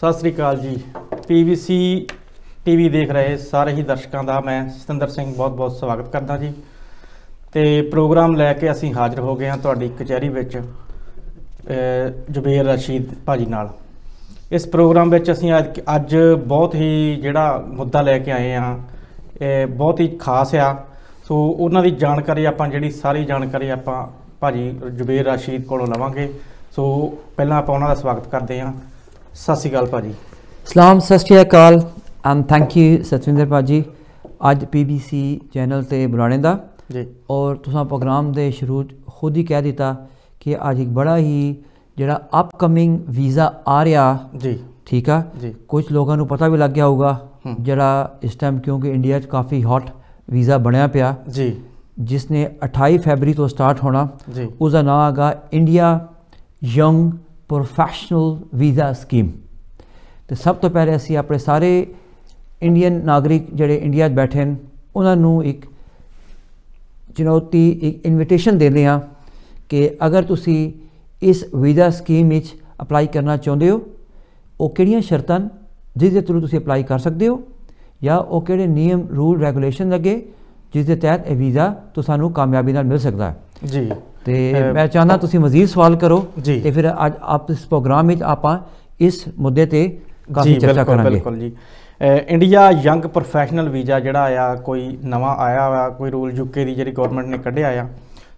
ਸਤਿ ਸ੍ਰੀ ਅਕਾਲ ਜੀ PVC TV ਦੇਖ ਰਹੇ ਸਾਰੇ ਹੀ ਦਰਸ਼ਕਾਂ ਦਾ ਮੈਂ ਸਤਿੰਦਰ ਸਿੰਘ ਬਹੁਤ-ਬਹੁਤ ਸਵਾਗਤ ਕਰਦਾ ਜੀ ਤੇ ਪ੍ਰੋਗਰਾਮ ਲੈ ਕੇ ਅਸੀਂ ਹਾਜ਼ਰ ਹੋ ਗਏ ਹਾਂ ਤੁਹਾਡੀ ਕਚਹਿਰੀ ਵਿੱਚ ਜੁਬੇਰ ਰਸ਼ੀਦ ਭਾਜੀ ਨਾਲ ਇਸ ਪ੍ਰੋਗਰਾਮ ਵਿੱਚ ਅਸੀਂ ਅੱਜ ਬਹੁਤ ਹੀ ਜਿਹੜਾ ਮੁੱਦਾ ਲੈ ਕੇ ਆਏ ਹਾਂ ਇਹ ਬਹੁਤ ਹੀ ਖਾਸ ਆ ਸੋ ਉਹਨਾਂ ਦੀ ਜਾਣਕਾਰੀ ਆਪਾਂ ਜਿਹੜੀ ਸਾਰੀ ਜਾਣਕਾਰੀ ਆਪਾਂ ਭਾਜੀ ਜੁਬੇਰ ਰਸ਼ੀਦ ਕੋਲੋਂ ਲਵਾਂਗੇ ਸੋ ਪਹਿਲਾਂ ਆਪਾਂ ਉਹਨਾਂ ਦਾ ਸਵਾਗਤ ਕਰਦੇ ਹਾਂ ਸਤਿ ਸ਼੍ਰੀ ਅਕਾਲ ਭਾਜੀ ਸਲਾਮ ਸਤਿ ਸ਼੍ਰੀ ਅਕਾਲ ਐਂਡ ਥੈਂਕ ਯੂ ਸਤਵਿੰਦਰ ਭਾਜੀ ਅੱਜ ਪੀਬੀਸੀ ਚੈਨਲ ਤੇ ਬੁਲਾਣੇ ਦਾ ਜੀ ਔਰ ਤੁਸੀਂ ਪ੍ਰੋਗਰਾਮ ਦੇ ਸ਼ੁਰੂ ਖੁਦ ਹੀ ਕਹਿ ਦਿੱਤਾ ਕਿ ਅੱਜ ਇੱਕ ਬੜਾ ਹੀ ਜਿਹੜਾ ਅਪਕਮਿੰਗ ਵੀਜ਼ਾ ਆ ਰਿਹਾ ਜੀ ਠੀਕ ਆ ਜੀ ਕੁਝ ਲੋਕਾਂ ਨੂੰ ਪਤਾ ਵੀ ਲੱਗ ਗਿਆ ਹੋਊਗਾ ਜਿਹੜਾ ਇਸ ਟਾਈਮ ਕਿਉਂਕਿ ਇੰਡੀਆ 'ਚ ਕਾਫੀ ਹੌਟ ਵੀਜ਼ਾ ਬਣਿਆ ਪਿਆ ਜੀ ਜਿਸ ਨੇ 28 ਫੈਬਰੀ ਤੋਂ ਸਟਾਰਟ ਹੋਣਾ ਉਸ ਦਾ ਨਾਮ ਆਗਾ India young professional visa scheme ਤੇ ਸਭ ਤੋਂ ਪਹਿਲੇ ਅਸੀਂ ਆਪਣੇ ਸਾਰੇ ਇੰਡੀਅਨ ਨਾਗਰਿਕ ਜਿਹੜੇ ਇੰਡੀਆ 'ਚ ਬੈਠੇ ਹਨ ਉਹਨਾਂ ਨੂੰ ਇੱਕ ਚੁਣੌਤੀ ਇੱਕ ਇਨਵੀਟੇਸ਼ਨ ਦਿੰਦੇ ਆ ਕਿ ਅਗਰ ਤੁਸੀਂ ਇਸ ਵੀਜ਼ਾ ਸਕੀਮ ਵਿੱਚ ਅਪਲਾਈ ਕਰਨਾ ਚਾਹੁੰਦੇ ਹੋ ਉਹ ਕਿਹੜੀਆਂ ਸ਼ਰਤਾਂ ਜਿਸ ਦੇ ਥਰੂ ਤੁਸੀਂ ਅਪਲਾਈ ਕਰ ਸਕਦੇ ਹੋ ਜਾਂ ਉਹ ਕਿਹੜੇ ਨਿਯਮ ਰੂਲ ਰੈਗੂਲੇਸ਼ਨ ਲੱਗੇ ਜਿਸ ਦੇ ਤਹਿਤ ਇਹ ਵੀਜ਼ਾ ਤੁਹਾਨੂੰ ਕਾਮਯਾਬੀ ਨਾਲ ਮਿਲ ਸਕਦਾ ਹੈ ਜੀ ਤੇ ਮੈਂ ਚਾਹਨਾ ਤੁਸੀਂ ਮਜ਼ੀਦ ਸਵਾਲ ਕਰੋ ਤੇ ਫਿਰ ਅੱਜ ਆਪ ਇਸ ਪ੍ਰੋਗਰਾਮ ਵਿੱਚ ਆਪਾਂ ਇਸ ਮੁੱਦੇ ਤੇ ਕਾਫੀ ਚਰਚਾ ਕਰਾਂਗੇ ਬਿਲਕੁਲ ਜੀ ਇੰਡੀਆ ਯੰਗ ਪ੍ਰੋਫੈਸ਼ਨਲ ਵੀਜ਼ਾ ਜਿਹੜਾ ਆ ਕੋਈ ਨਵਾਂ ਆਇਆ ਹੋਇਆ ਕੋਈ ਰੂਲ ਯੂਕੇ ਦੀ ਜਿਹੜੀ ਗਵਰਨਮੈਂਟ ਨੇ ਕੱਢਿਆ ਆ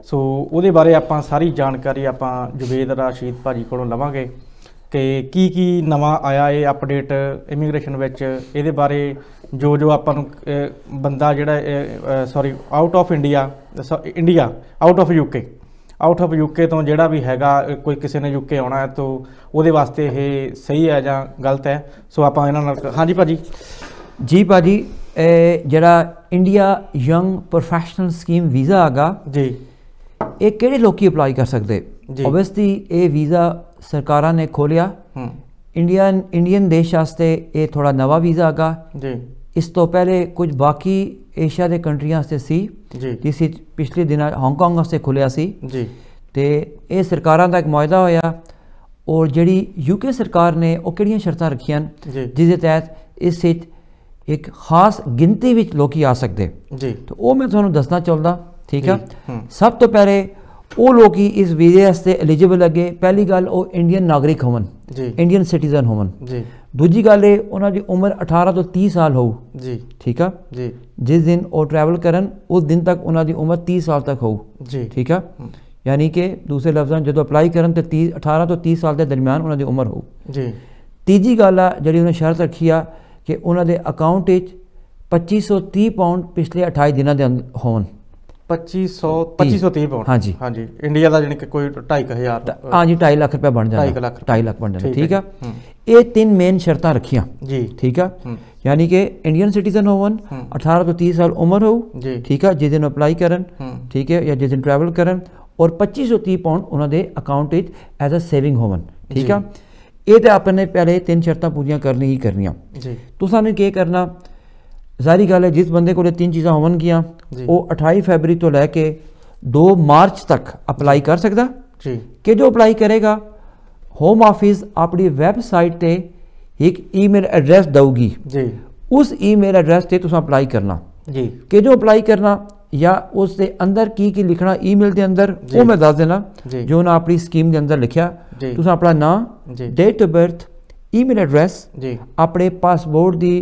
ਸੋ ਉਹਦੇ ਬਾਰੇ ਆਪਾਂ ਸਾਰੀ ਜਾਣਕਾਰੀ ਆਪਾਂ ਜੁਬੇਦ ਰਾਸ਼ੀਦ ਭਾਜੀ ਕੋਲੋਂ ਲਵਾਂਗੇ ਕਿ ਕੀ ਕੀ ਨਵਾਂ ਆਇਆ ਇਹ ਅਪਡੇਟ ਇਮੀਗ੍ਰੇਸ਼ਨ ਵਿੱਚ ਇਹਦੇ ਬਾਰੇ ਜੋ ਜੋ ਆਪਾਂ ਨੂੰ ਬੰਦਾ ਜਿਹੜਾ sorry out of India India out of UK out of UK ਤੋਂ ਜਿਹੜਾ ਵੀ ਹੈਗਾ ਕੋਈ ਕਿਸੇ ਨੇ ਯੂਕੇ ਆਉਣਾ ਹੈ ਤਾਂ ਉਹਦੇ ਵਾਸਤੇ ਇਹ ਸਹੀ ਹੈ ਜਾਂ ਗਲਤ ਹੈ ਸੋ ਆਪਾਂ ਇਹਨਾਂ ਨਾਲ ਹਾਂਜੀ ਭਾਜੀ ਜੀ ਭਾਜੀ ਜਿਹੜਾ India young professional scheme visa ਆਗਾ ਜੀ ਇਹ ਕਿਹੜੇ ਲੋਕੀ ਅਪਲਾਈ ਕਰ ਸਕਦੇ ਆਬਵੀਅਸਲੀ ਇਹ ਵੀਜ਼ਾ ਸਰਕਾਰਾਂ ਨੇ ਖੋਲਿਆ ਹੂੰ ਇੰਡੀਅਨ ਇੰਡੀਅਨ ਦੇਸ਼ ਵਾਸਤੇ ਇਹ ਥੋੜਾ ਨਵਾਂ ਵੀਜ਼ਾ ਆਗਾ ਜੀ ਇਸ ਤੋਂ ਪਹਿਲੇ ਕੁਝ ਬਾਕੀ ਏਸ਼ੀਆ ਦੇ ਕੰਟਰੀਆਂ ਵਾਸਤੇ ਸੀ ਜਿਸ ਪਿਛਲੇ ਦਿਨਾਂ ਹਾਂਗਕਾਂਗ ਵਾਸਤੇ ਖੁੱਲਿਆ ਸੀ ਜੀ ਤੇ ਇਹ ਸਰਕਾਰਾਂ ਦਾ ਇੱਕ ਮੌਜਦਾ ਹੋਇਆ ਔਰ ਜਿਹੜੀ ਯੂਕੇ ਸਰਕਾਰ ਨੇ ਉਹ ਕਿਹੜੀਆਂ ਸ਼ਰਤਾਂ ਰੱਖੀਆਂ ਜਿਸ ਦੇ ਤਹਿਤ ਇਸ ਵਿੱਚ ਇੱਕ ਖਾਸ ਗਿਣਤੀ ਵਿੱਚ ਲੋਕੀ ਆ ਸਕਦੇ ਜੀ ਤੇ ਉਹ ਮੈਂ ਤੁਹਾਨੂੰ ਦੱਸਣਾ ਚਾਹੁੰਦਾ ਠੀਕ ਆ ਸਭ ਤੋਂ ਪਹਿਲੇ ਉਹ ਲੋਕੀ ਇਸ ਵੀਜ਼ੇ ਵਾਸਤੇ ਐਲੀਜੀਬਲ ਲੱਗੇ ਪਹਿਲੀ ਗੱਲ ਉਹ ਇੰਡੀਅਨ ਨਾਗਰਿਕ ਹੋਣ ਜੀ ਇੰਡੀਅਨ ਸਿਟੀਜ਼ਨ ਹੋਵਨ ਜੀ ਦੂਜੀ ਗੱਲ ਇਹ ਉਹਨਾਂ ਦੀ ਉਮਰ 18 ਤੋਂ 30 ਸਾਲ ਹੋਊ ਜੀ ਠੀਕ ਆ ਜੀ ਜਿਸ ਦਿਨ ਉਹ ਟਰੈਵਲ ਕਰਨ ਉਸ ਦਿਨ ਤੱਕ ਉਹਨਾਂ ਦੀ ਉਮਰ 30 ਸਾਲ ਤੱਕ ਹੋਊ ਜੀ ਠੀਕ ਆ ਯਾਨੀ ਕਿ ਦੂਸਰੇ ਲਫ਼ਜ਼ਾਂ ਜਦੋਂ ਅਪਲਾਈ ਕਰਨ ਤੇ 30 18 ਤੋਂ 30 ਸਾਲ ਦੇ ਦਰਮਿਆਨ ਉਹਨਾਂ ਦੀ ਉਮਰ ਹੋਊ ਜੀ ਤੀਜੀ ਗੱਲ ਆ ਜਿਹੜੀ ਉਹਨਾਂ ਸ਼ਰਤ ਰੱਖੀ ਆ ਕਿ ਉਹਨਾਂ ਦੇ ਅਕਾਊਂਟ ਵਿੱਚ 2530 ਪਾਉਂਡ ਪਿਛਲੇ 28 ਦਿਨਾਂ ਦੇ ਹੋਣ 2500 2530 ਪਾਉਂਡ ਹਾਂਜੀ ਹਾਂਜੀ ਇੰਡੀਆ ਦਾ ਜਾਨੀ ਕਿ ਕੋਈ 2500 ਹਾਂਜੀ 2.5 ਲੱਖ ਰੁਪਏ ਬਣ ਜਾਂਦਾ 2.5 ਲੱਖ 2.5 ਲੱਖ ਬਣ ਜਾਂਦਾ ਠੀਕ ਆ ਇਹ ਤਿੰਨ ਮੇਨ ਸ਼ਰਤਾਂ ਰੱਖੀਆਂ ਜੀ ਠੀਕ ਆ ਯਾਨੀ ਕਿ ਇੰਡੀਅਨ ਸਿਟੀਜ਼ਨ ਹੋਵਨ 18 ਤੋਂ 30 ਸਾਲ ਉਮਰ ਹੋ ਠੀਕ ਆ ਜਿਹਦੇ ਨੂੰ ਅਪਲਾਈ ਕਰਨ ਠੀਕ ਹੈ ਜਾਂ ਜਿਹਦੇ ਦਿਨ ਟਰੈਵਲ ਕਰਨ ਔਰ 2530 ਪਾਉਂਡ ਉਹਨਾਂ ਦੇ ਅਕਾਊਂਟ ਵਿੱਚ ਐਜ਼ ਅ ਸੇਵਿੰਗ ਹੋਵਨ ਠੀਕ ਆ ਇਹ ਤੇ ਆਪਣੇ ਪਹਿਲੇ ਤਿੰਨ ਸ਼ਰਤਾਂ ਪੂਰੀਆਂ ਕਰਨੀ ਹੀ ਕਰਨੀਆਂ ਜੀ ਤੁਸੀਂ ਨੇ ਕੀ ਕਰਨਾ ਜ਼ਾਹਰੀ ਗੱਲ ਹੈ ਜਿਸ ਬੰਦੇ ਕੋਲੇ ਤਿੰਨ ਚੀਜ਼ਾਂ ਹੋਣਗੀਆਂ ਉਹ 28 ਫੈਬਰੀ ਤੋਂ ਲੈ ਕੇ 2 ਮਾਰਚ ਤੱਕ ਅਪਲਾਈ ਕਰ ਸਕਦਾ ਜੀ ਕਿ ਜੋ ਅਪਲਾਈ ਕਰੇਗਾ ਹੋਮ ਆਫਿਸ ਆਪਣੀ ਵੈਬਸਾਈਟ ਤੇ ਇੱਕ ਈਮੇਲ ਐਡਰੈਸ ਦਊਗੀ ਜੀ ਉਸ ਈਮੇਲ ਐਡਰੈਸ ਤੇ ਤੁਸੀਂ ਅਪਲਾਈ ਕਰਨਾ ਜੀ ਕਿ ਜੋ ਅਪਲਾਈ ਕਰਨਾ ਜਾਂ ਉਸ ਦੇ ਅੰਦਰ ਕੀ ਕੀ ਲਿਖਣਾ ਈਮੇਲ ਦੇ ਅੰਦਰ ਉਹ ਮੈਂ ਦੱਸ ਦੇਣਾ ਜੋ ਨਾ ਆਪਣੀ ਸਕੀਮ ਦੇ ਅੰਦਰ ਲਿਖਿਆ ਤੁਸੀਂ ਆਪਣਾ ਨਾਮ date of birth email address ਜੀ ਆਪਣੇ ਪਾਸਪੋਰਟ ਦੀ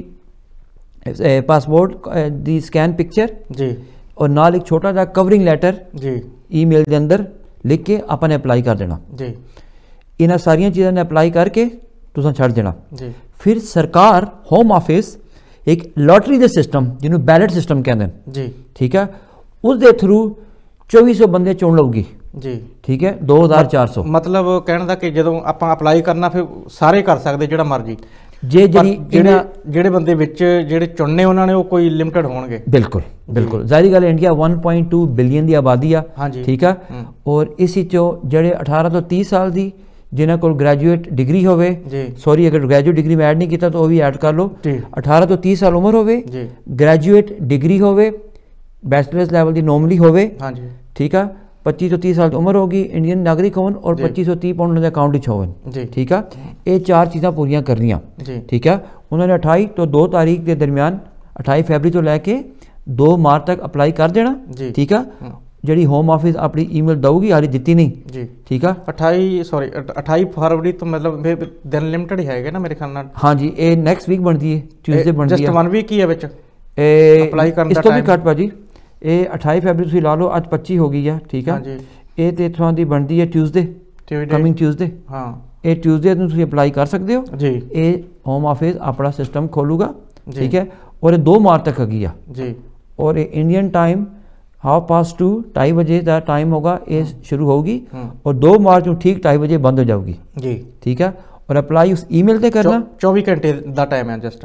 ਪਾਸਪੋਰਟ ਦੀ ਸਕੈਨ ਪਿਕਚਰ ਜੀ ਔਰ ਨਾਲ ਇੱਕ ਛੋਟਾ ਜਿਹਾ ਕਵਰਿੰਗ ਲੈਟਰ ਜੀ ਈਮੇਲ ਦੇ ਅੰਦਰ ਲਿਖ ਕੇ ਆਪਾਂ ਨੇ ਅਪਲਾਈ ਕਰ ਦੇਣਾ ਜੀ ਇਹਨਾਂ ਸਾਰੀਆਂ ਚੀਜ਼ਾਂ ਨੇ ਅਪਲਾਈ ਕਰਕੇ ਤੁਸੀਂ ਛੱਡ ਦੇਣਾ ਜੀ ਫਿਰ ਸਰਕਾਰ ਹੋਮ ਆਫਿਸ ਇੱਕ ਲੋਟਰੀ ਦੇ ਸਿਸਟਮ ਜਿਹਨੂੰ ਬੈਲਟ ਸਿਸਟਮ ਕਹਿੰਦੇ ਨੇ ਜੀ ਠੀਕ ਹੈ ਉਸ ਦੇ ਥਰੂ 2400 ਬੰਦੇ ਚੁਣ ਲਊਗੀ ਜੀ ਠੀਕ ਹੈ 2400 ਮਤਲਬ ਕਹਿਣ ਦਾ ਕਿ ਜਦੋਂ ਆਪਾਂ ਅਪਲਾਈ ਕਰਨਾ ਫਿਰ ਸਾਰੇ ਕਰ ਸਕਦੇ ਜਿਹੜਾ ਮਰਜੀ ਜੇ ਜਿਹੜੀ ਜਿਹੜੇ ਜਿਹੜੇ ਬੰਦੇ ਵਿੱਚ ਜਿਹੜੇ ਚੁਣਨੇ ਉਹਨਾਂ ਨੇ ਉਹ ਕੋਈ ਲਿਮਟਿਡ ਹੋਣਗੇ ਬਿਲਕੁਲ ਬਿਲਕੁਲ ਜ਼ਾਹਰੀ ਗੱਲ ਇੰਡੀਆ 1.2 ਬਿਲੀਅਨ ਦੀ ਆਬਾਦੀ ਆ ਠੀਕ ਆ ਔਰ ਇਸੇ ਚੋਂ ਜਿਹੜੇ 18 ਤੋਂ 30 ਸਾਲ ਦੀ ਜਿਨ੍ਹਾਂ ਕੋਲ ਗ੍ਰੈਜੂਏਟ ਡਿਗਰੀ ਹੋਵੇ ਸੌਰੀ ਅਗਰ ਗ੍ਰੈਜੂਏਟ ਡਿਗਰੀ ਮੈਂ ਐਡ ਨਹੀਂ ਕੀਤਾ ਤਾਂ ਉਹ ਵੀ ਐਡ ਕਰ ਲਓ 18 ਤੋਂ 30 ਸਾਲ ਉਮਰ ਹੋਵੇ ਜੀ ਗ੍ਰੈਜੂਏਟ ਡਿਗਰੀ ਹੋਵੇ ਬੈਚਲਰਸ ਲੈਵਲ ਦੀ ਨੋਰਮਲੀ ਹੋਵੇ ਹਾਂਜੀ ਠੀਕ ਆ 25 ਤੋਂ 30 ਸਾਲ ਦੀ ਉਮਰ ਹੋਗੀ ਇੰਡੀਅਨ ਨਾਗਰਿਕ ਹੋਣ ਔਰ 25 ਤੋਂ 30 ਪਾਉਂਡ ਦੇ ਅਕਾਊਂਟ ਵਿੱਚ ਜੀ ਠੀਕ ਆ ਇਹ ਚਾਰ ਚੀਜ਼ਾਂ ਪੂਰੀਆਂ ਕਰਨੀਆਂ ਠੀਕ ਆ ਉਹਨਾਂ ਨੇ 28 ਤੋਂ 2 ਤਾਰੀਖ ਦੇ ਦਰਮਿਆਨ 28 ਫੈਬਰੀ ਤੋਂ ਲੈ ਕੇ 2 ਮਾਰਚ ਤੱਕ ਅਪਲਾਈ ਕਰ ਦੇਣਾ ਠੀਕ ਆ ਜਿਹੜੀ ਹੋਮ ਆਫਿਸ ਆਪਣੀ ਈਮੇਲ ਦਊਗੀ ਹਾਲੇ ਦਿੱਤੀ ਨਹੀਂ ਜੀ ਠੀਕ ਆ 28 ਸੌਰੀ 28 ਫਰਵਰੀ ਤੋਂ ਮਤਲਬ ਦਿਨ ਲਿਮਟਿਡ ਹੈਗਾ ਨਾ ਮੇਰੇ ਖਿਆਲ ਨਾਲ ਹਾਂਜੀ ਇਹ ਨੈਕਸਟ ਵੀਕ ਬਣਦੀ ਹੈ ਟਿਊਜ਼ਡੇ ਬਣਦੀ ਹੈ ਜਸਟ 1 ਵੀਕ ਹੀ ਹੈ ਵਿੱਚ ਇਹ ਅਪਲਾਈ ਕਰਨ ਦਾ ਟਾਈਮ ਇਸ ਤੋਂ ਵੀ ਘੱਟ ਭਾਜੀ ਇਹ 28 ਫੈਬਰੀ ਤੁਸੀਂ ਲਾ ਲਓ ਅੱਜ 25 ਹੋ ਗਈ ਆ ਠੀਕ ਆ ਇਹ ਤੇ ਇਥੋਂ ਦੀ ਬਣਦੀ ਹੈ ਟਿਊਜ਼ਡੇ ਕਮਿੰਗ ਟਿਊਜ਼ਡੇ ਹਾਂ ਇਹ ਟਿਊਜ਼ਡੇ ਨੂੰ ਤੁਸੀਂ ਅਪਲਾਈ ਕਰ ਸਕਦੇ ਹੋ ਜੀ ਇਹ ਹੋਮ ਆਫਿਸ ਆਪਣਾ ਸਿਸਟਮ ਖੋਲੂਗਾ ਠੀਕ ਹੈ ਔਰ ਇਹ 2 ਮਾਰਚ ਤੱਕ ਹੈਗੀ ਆ ਜੀ ਔਰ ਇਹ ਇੰਡੀਅਨ ਟਾਈਮ ਹਾਫ ਪਾਸਟ 2 2:30 ਵਜੇ ਦਾ ਟਾਈਮ ਹੋਗਾ ਇਹ ਸ਼ੁਰੂ ਹੋਊਗੀ ਔਰ 2 ਮਾਰਚ ਨੂੰ ਠੀਕ 2:30 ਵਜੇ ਬੰਦ ਹੋ ਜਾਊਗੀ ਜੀ ਠੀਕ ਹੈ ਔਰ ਅਪਲਾਈ ਉਸ ਈਮੇਲ ਤੇ ਕਰਨਾ 24 ਘੰਟੇ ਦਾ ਟਾਈਮ ਹੈ ਜਸਟ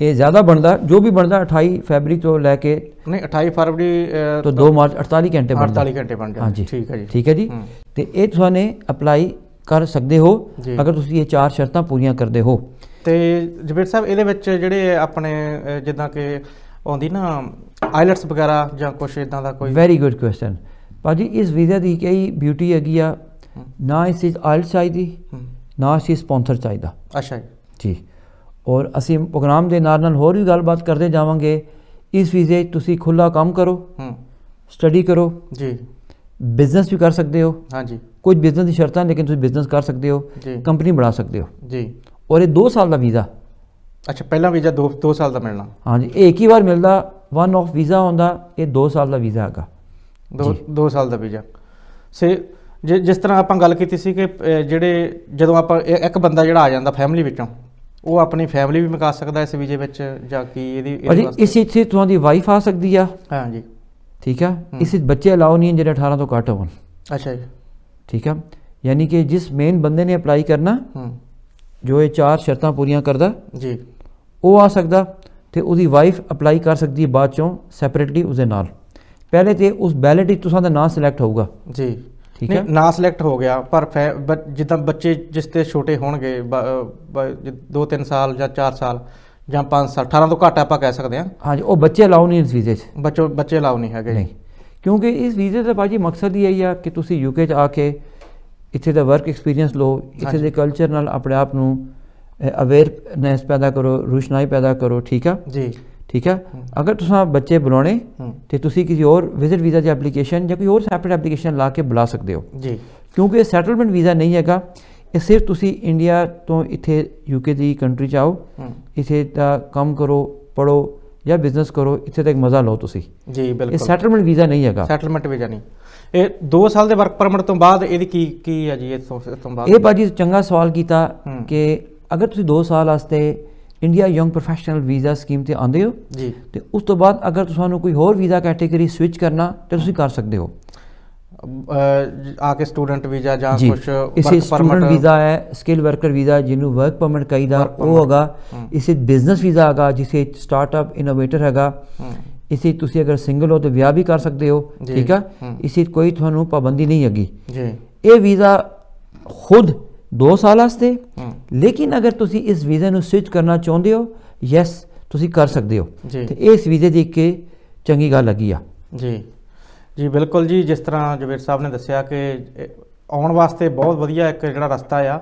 ਇਹ ਜ਼ਿਆਦਾ ਬਣਦਾ ਜੋ ਵੀ ਬਣਦਾ 28 ਫਰਵਰੀ ਤੋਂ ਲੈ ਕੇ ਨਹੀਂ 28 ਫਰਵਰੀ ਤੋਂ 2 ਮਾਰਚ 48 ਘੰਟੇ ਬਣਦਾ 48 ਘੰਟੇ ਬਣਦਾ ਹਾਂਜੀ ਠੀਕ ਹੈ ਜੀ ਠੀਕ ਹੈ ਜੀ ਤੇ ਇਹ ਤੁਹਾਨੂੰ ਅਪਲਾਈ ਕਰ ਸਕਦੇ ਹੋ ਅਗਰ ਤੁਸੀਂ ਇਹ ਚਾਰ ਸ਼ਰਤਾਂ ਪੂਰੀਆਂ ਕਰਦੇ ਹੋ ਤੇ ਜਵੇਰ ਸਾਹਿਬ ਇਹਦੇ ਵਿੱਚ ਜਿਹੜੇ ਆਪਣੇ ਜਿੱਦਾਂ ਕਿ ਆਉਂਦੀ ਨਾ ਆਇਲਟਸ ਵਗੈਰਾ ਜਾਂ ਕੁਝ ਇਦਾਂ ਦਾ ਕੋਈ ਵੈਰੀ ਗੁੱਡ ਕੁਐਸਚਨ ਭਾਜੀ ਇਸ ਵੀਜ਼ਾ ਦੀ ਕਈ ਬਿਊਟੀ ਹੈਗੀ ਆ ਨਾ ਇਸ ਆਇਲਟਸ ਚਾਹੀਦੀ ਨਾ ਇਸ ਸਪਾਂਸਰ ਚਾਹੀਦਾ ਅੱਛਾ ਜੀ ਔਰ ਅਸੀਂ ਪ੍ਰੋਗਰਾਮ ਦੇ ਨਾਲ ਨਾਲ ਹੋਰ ਵੀ ਗੱਲਬਾਤ ਕਰਦੇ ਜਾਵਾਂਗੇ ਇਸ ਵੀਜ਼ੇ ਤੁਸੀਂ ਖੁੱਲਾ ਕੰਮ ਕਰੋ ਹੂੰ ਸਟੱਡੀ ਕਰੋ ਜੀ ਬਿਜ਼ਨਸ ਵੀ ਕਰ ਸਕਦੇ ਹੋ ਹਾਂਜੀ ਕੁਝ ਬਿਜ਼ਨਸ ਦੀ ਸ਼ਰਤਾਂ ਲੇਕਿਨ ਤੁਸੀਂ ਬਿਜ਼ਨਸ ਕਰ ਸਕਦੇ ਹੋ ਕੰਪਨੀ ਬਣਾ ਸਕਦੇ ਹੋ ਜੀ ਔਰ ਇਹ 2 ਸਾਲ ਦਾ ਵੀਜ਼ਾ ਅੱਛਾ ਪਹਿਲਾ ਵੀਜ਼ਾ 2 2 ਸਾਲ ਦਾ ਮਿਲਣਾ ਹਾਂਜੀ ਇਹ ਇੱਕ ਹੀ ਵਾਰ ਮਿਲਦਾ ਵਨ ਆਫ ਵੀਜ਼ਾ ਹੁੰਦਾ ਇਹ 2 ਸਾਲ ਦਾ ਵੀਜ਼ਾ ਹੈਗਾ 2 2 ਸਾਲ ਦਾ ਵੀਜ਼ਾ ਸੇ ਜਿਸ ਤਰ੍ਹਾਂ ਆਪਾਂ ਗੱਲ ਕੀਤੀ ਸੀ ਕਿ ਜਿਹੜੇ ਜਦੋਂ ਆਪਾਂ ਇੱਕ ਬੰਦਾ ਜਿਹੜਾ ਆ ਜਾਂਦਾ ਫੈਮਿਲੀ ਵਿੱਚੋਂ ਉਹ ਆਪਣੀ ਫੈਮਿਲੀ ਵੀ ਮਕਾ ਸਕਦਾ ਇਸ ਵੀਜ਼ੇ ਵਿੱਚ ਜਾਂ ਕਿ ਇਹਦੀ ਅਜੀ ਇਸ ਇੱਥੇ ਦੀ ਵਾਈਫ ਆ ਸਕਦੀ ਆ ਹਾਂਜੀ ਠੀਕ ਆ ਇਸ ਬੱਚੇ ਅਲਾਉ ਨਹੀਂ ਜਿਹੜੇ 18 ਤੋਂ ਘੱਟ ਹੋਣ ਅੱਛਾ ਜੀ ਠੀਕ ਆ ਯਾਨੀ ਕਿ ਜਿਸ ਮੇਨ ਬੰਦੇ ਨੇ ਅਪਲਾਈ ਕਰਨਾ ਹੂੰ ਜੋ ਇਹ ਚਾਰ ਸ਼ਰਤਾਂ ਪੂਰੀਆਂ ਕਰਦਾ ਜੀ ਉਹ ਆ ਸਕਦਾ ਤੇ ਉਹਦੀ ਵਾਈਫ ਅਪਲਾਈ ਕਰ ਸਕਦੀ ਹੈ ਬਾਅਦ ਚੋਂ ਸੈਪਰੇਟਲੀ ਦੇ ਨਾਲ ਪਹਿਲੇ ਤੇ ਉਸ ਬੈਲਟ ਵਿੱਚ ਤੁਸਾਂ ਦਾ ਨਾਮ ਸਿਲੈਕਟ ਹੋਊਗਾ ਜੀ ਠੀਕ ਹੈ ਨਾ ਸਿਲੈਕਟ ਹੋ ਗਿਆ ਪਰ ਜਿੱਦਾਂ ਬੱਚੇ ਜਿਸ ਤੇ ਛੋਟੇ ਹੋਣਗੇ 2-3 ਸਾਲ ਜਾਂ 4 ਸਾਲ ਜਾਂ 5 ਸਾਲ 18 ਤੋਂ ਘੱਟ ਆਪਾਂ ਕਹਿ ਸਕਦੇ ਹਾਂ ਹਾਂਜੀ ਉਹ ਬੱਚੇ ਲਾਉ ਨਹੀਂ ਇਸ ਵੀਜ਼ੇ 'ਚ ਬੱਚੋ ਬੱਚੇ ਲਾਉ ਨਹੀਂ ਹੈਗੇ ਨਹੀਂ ਕਿਉਂਕਿ ਇਸ ਵੀਜ਼ੇ ਦਾ ਬਾਜੀ ਮਕਸਦ ਹੀ ਹੈ ਕਿ ਤੁਸੀਂ ਯੂਕੇ 'ਚ ਆ ਕੇ ਇੱਥੇ ਦਾ ਵਰਕ ਐਕਸਪੀਰੀਅੰਸ ਲਓ ਇੱਥੇ ਦੇ ਕਲਚਰ ਨਾਲ ਆਪਣੇ ਆਪ ਨੂੰ ਅਵੇਅਰਨੈਸ ਪੈਦਾ ਕਰੋ ਰੋਸ਼ਨਾਈ ਪੈਦਾ ਕਰੋ ਠੀਕ ਆ ਜੀ ਠੀਕ ਹੈ ਅਗਰ ਤੁਸੀਂ ਬੱਚੇ ਬੁਲਾਉਣੇ ਤੇ ਤੁਸੀਂ ਕਿਸੇ ਹੋਰ ਵਿਜ਼ਿਟ ਵੀਜ਼ਾ ਦੀ ਐਪਲੀਕੇਸ਼ਨ ਜਾਂ ਕੋਈ ਹੋਰ ਸੈਪਰੇਟ ਐਪਲੀਕੇਸ਼ਨ ਲਾ ਕੇ ਬੁਲਾ ਸਕਦੇ ਹੋ ਜੀ ਕਿਉਂਕਿ ਇਹ ਸੈਟਲਮੈਂਟ ਵੀਜ਼ਾ ਨਹੀਂ ਹੈਗਾ ਇਹ ਸਿਰਫ ਤੁਸੀਂ ਇੰਡੀਆ ਤੋਂ ਇੱਥੇ ਯੂਕੇ ਦੀ ਕੰਟਰੀ ਚ ਆਓ ਇੱਥੇ ਦਾ ਕੰਮ ਕਰੋ ਪੜੋ ਜਾਂ ਬਿਜ਼ਨਸ ਕਰੋ ਇੱਥੇ ਤੱਕ ਮਜ਼ਾ ਲਓ ਤੁਸੀਂ ਜੀ ਬਿਲਕੁਲ ਇਹ ਸੈਟਲਮੈਂਟ ਵੀਜ਼ਾ ਨਹੀਂ ਹੈਗਾ ਸੈਟਲਮੈਂਟ ਵੀਜ਼ਾ ਨਹੀਂ ਇਹ 2 ਸਾਲ ਦੇ ਵਰਕ ਪਰਮਿਟ ਤੋਂ ਬਾਅਦ ਇਹਦੀ ਕੀ ਕੀ ਹੈ ਜੀ ਇਸ ਤੋਂ ਬਾਅਦ ਇਹ ਬਾਜੀ ਚੰਗਾ ਸਵਾਲ ਕੀਤਾ ਕਿ ਅਗਰ ਤੁਸੀਂ 2 ਸਾਲ ਵਾਸਤੇ India young professional visa scheme ਤੇ ਆਉਂਦੇ ਹੋ ਜੀ ਤੇ ਉਸ ਤੋਂ ਬਾਅਦ ਅਗਰ ਤੁਹਾਨੂੰ ਕੋਈ ਹੋਰ ਵੀਜ਼ਾ ਕੈਟਾਗਰੀ ਸਵਿਚ ਕਰਨਾ ਤੇ ਤੁਸੀਂ ਕਰ ਸਕਦੇ ਹੋ ਆ ਕੇ ਸਟੂਡੈਂਟ ਵੀਜ਼ਾ ਜਾਂ ਕੁਝ ਇਸੇ ਸਟੂਡੈਂਟ ਵੀਜ਼ਾ ਹੈ ਸਕਿੱਲ ਵਰਕਰ ਵੀਜ਼ਾ ਜਿਹਨੂੰ ਵਰਕ ਪਰਮਿਟ ਕਹੀਦਾ ਉਹ ਹੈਗਾ ਇਸੇ ਬਿਜ਼ਨਸ ਵੀਜ਼ਾ ਹੈਗਾ ਜਿਸੇ ਸਟਾਰਟਅਪ ਇਨੋਵੇਟਰ ਹੈਗਾ ਇਸੇ ਤੁਸੀਂ ਅਗਰ ਸਿੰਗਲ ਹੋ ਤੇ ਵਿਆਹ ਵੀ ਕਰ ਸਕਦੇ ਹੋ ਠੀਕ ਆ ਇਸੇ ਕੋਈ ਤੁਹਾਨੂੰ ਪਾਬੰਦੀ ਨਹੀਂ ਹੈਗੀ ਜੀ ਇਹ ਵੀਜ਼ਾ ਖੁਦ 2 ਸਾਲ ਵਾਸਤੇ ਲੇਕਿਨ ਅਗਰ ਤੁਸੀਂ ਇਸ ਵੀਜ਼ੇ ਨੂੰ ਸਵਿਚ ਕਰਨਾ ਚਾਹੁੰਦੇ ਹੋ ਯੈਸ ਤੁਸੀਂ ਕਰ ਸਕਦੇ ਹੋ ਤੇ ਇਸ ਵੀਜ਼ੇ ਦੇ ਇੱਕ ਚੰਗੀ ਗੱਲ ਲੱਗੀ ਆ ਜੀ ਜੀ ਬਿਲਕੁਲ ਜੀ ਜਿਸ ਤਰ੍ਹਾਂ ਜਵੇਰ ਸਾਹਿਬ ਨੇ ਦੱਸਿਆ ਕਿ ਆਉਣ ਵਾਸਤੇ ਬਹੁਤ ਵਧੀਆ ਇੱਕ ਜਿਹੜਾ ਰਸਤਾ ਆ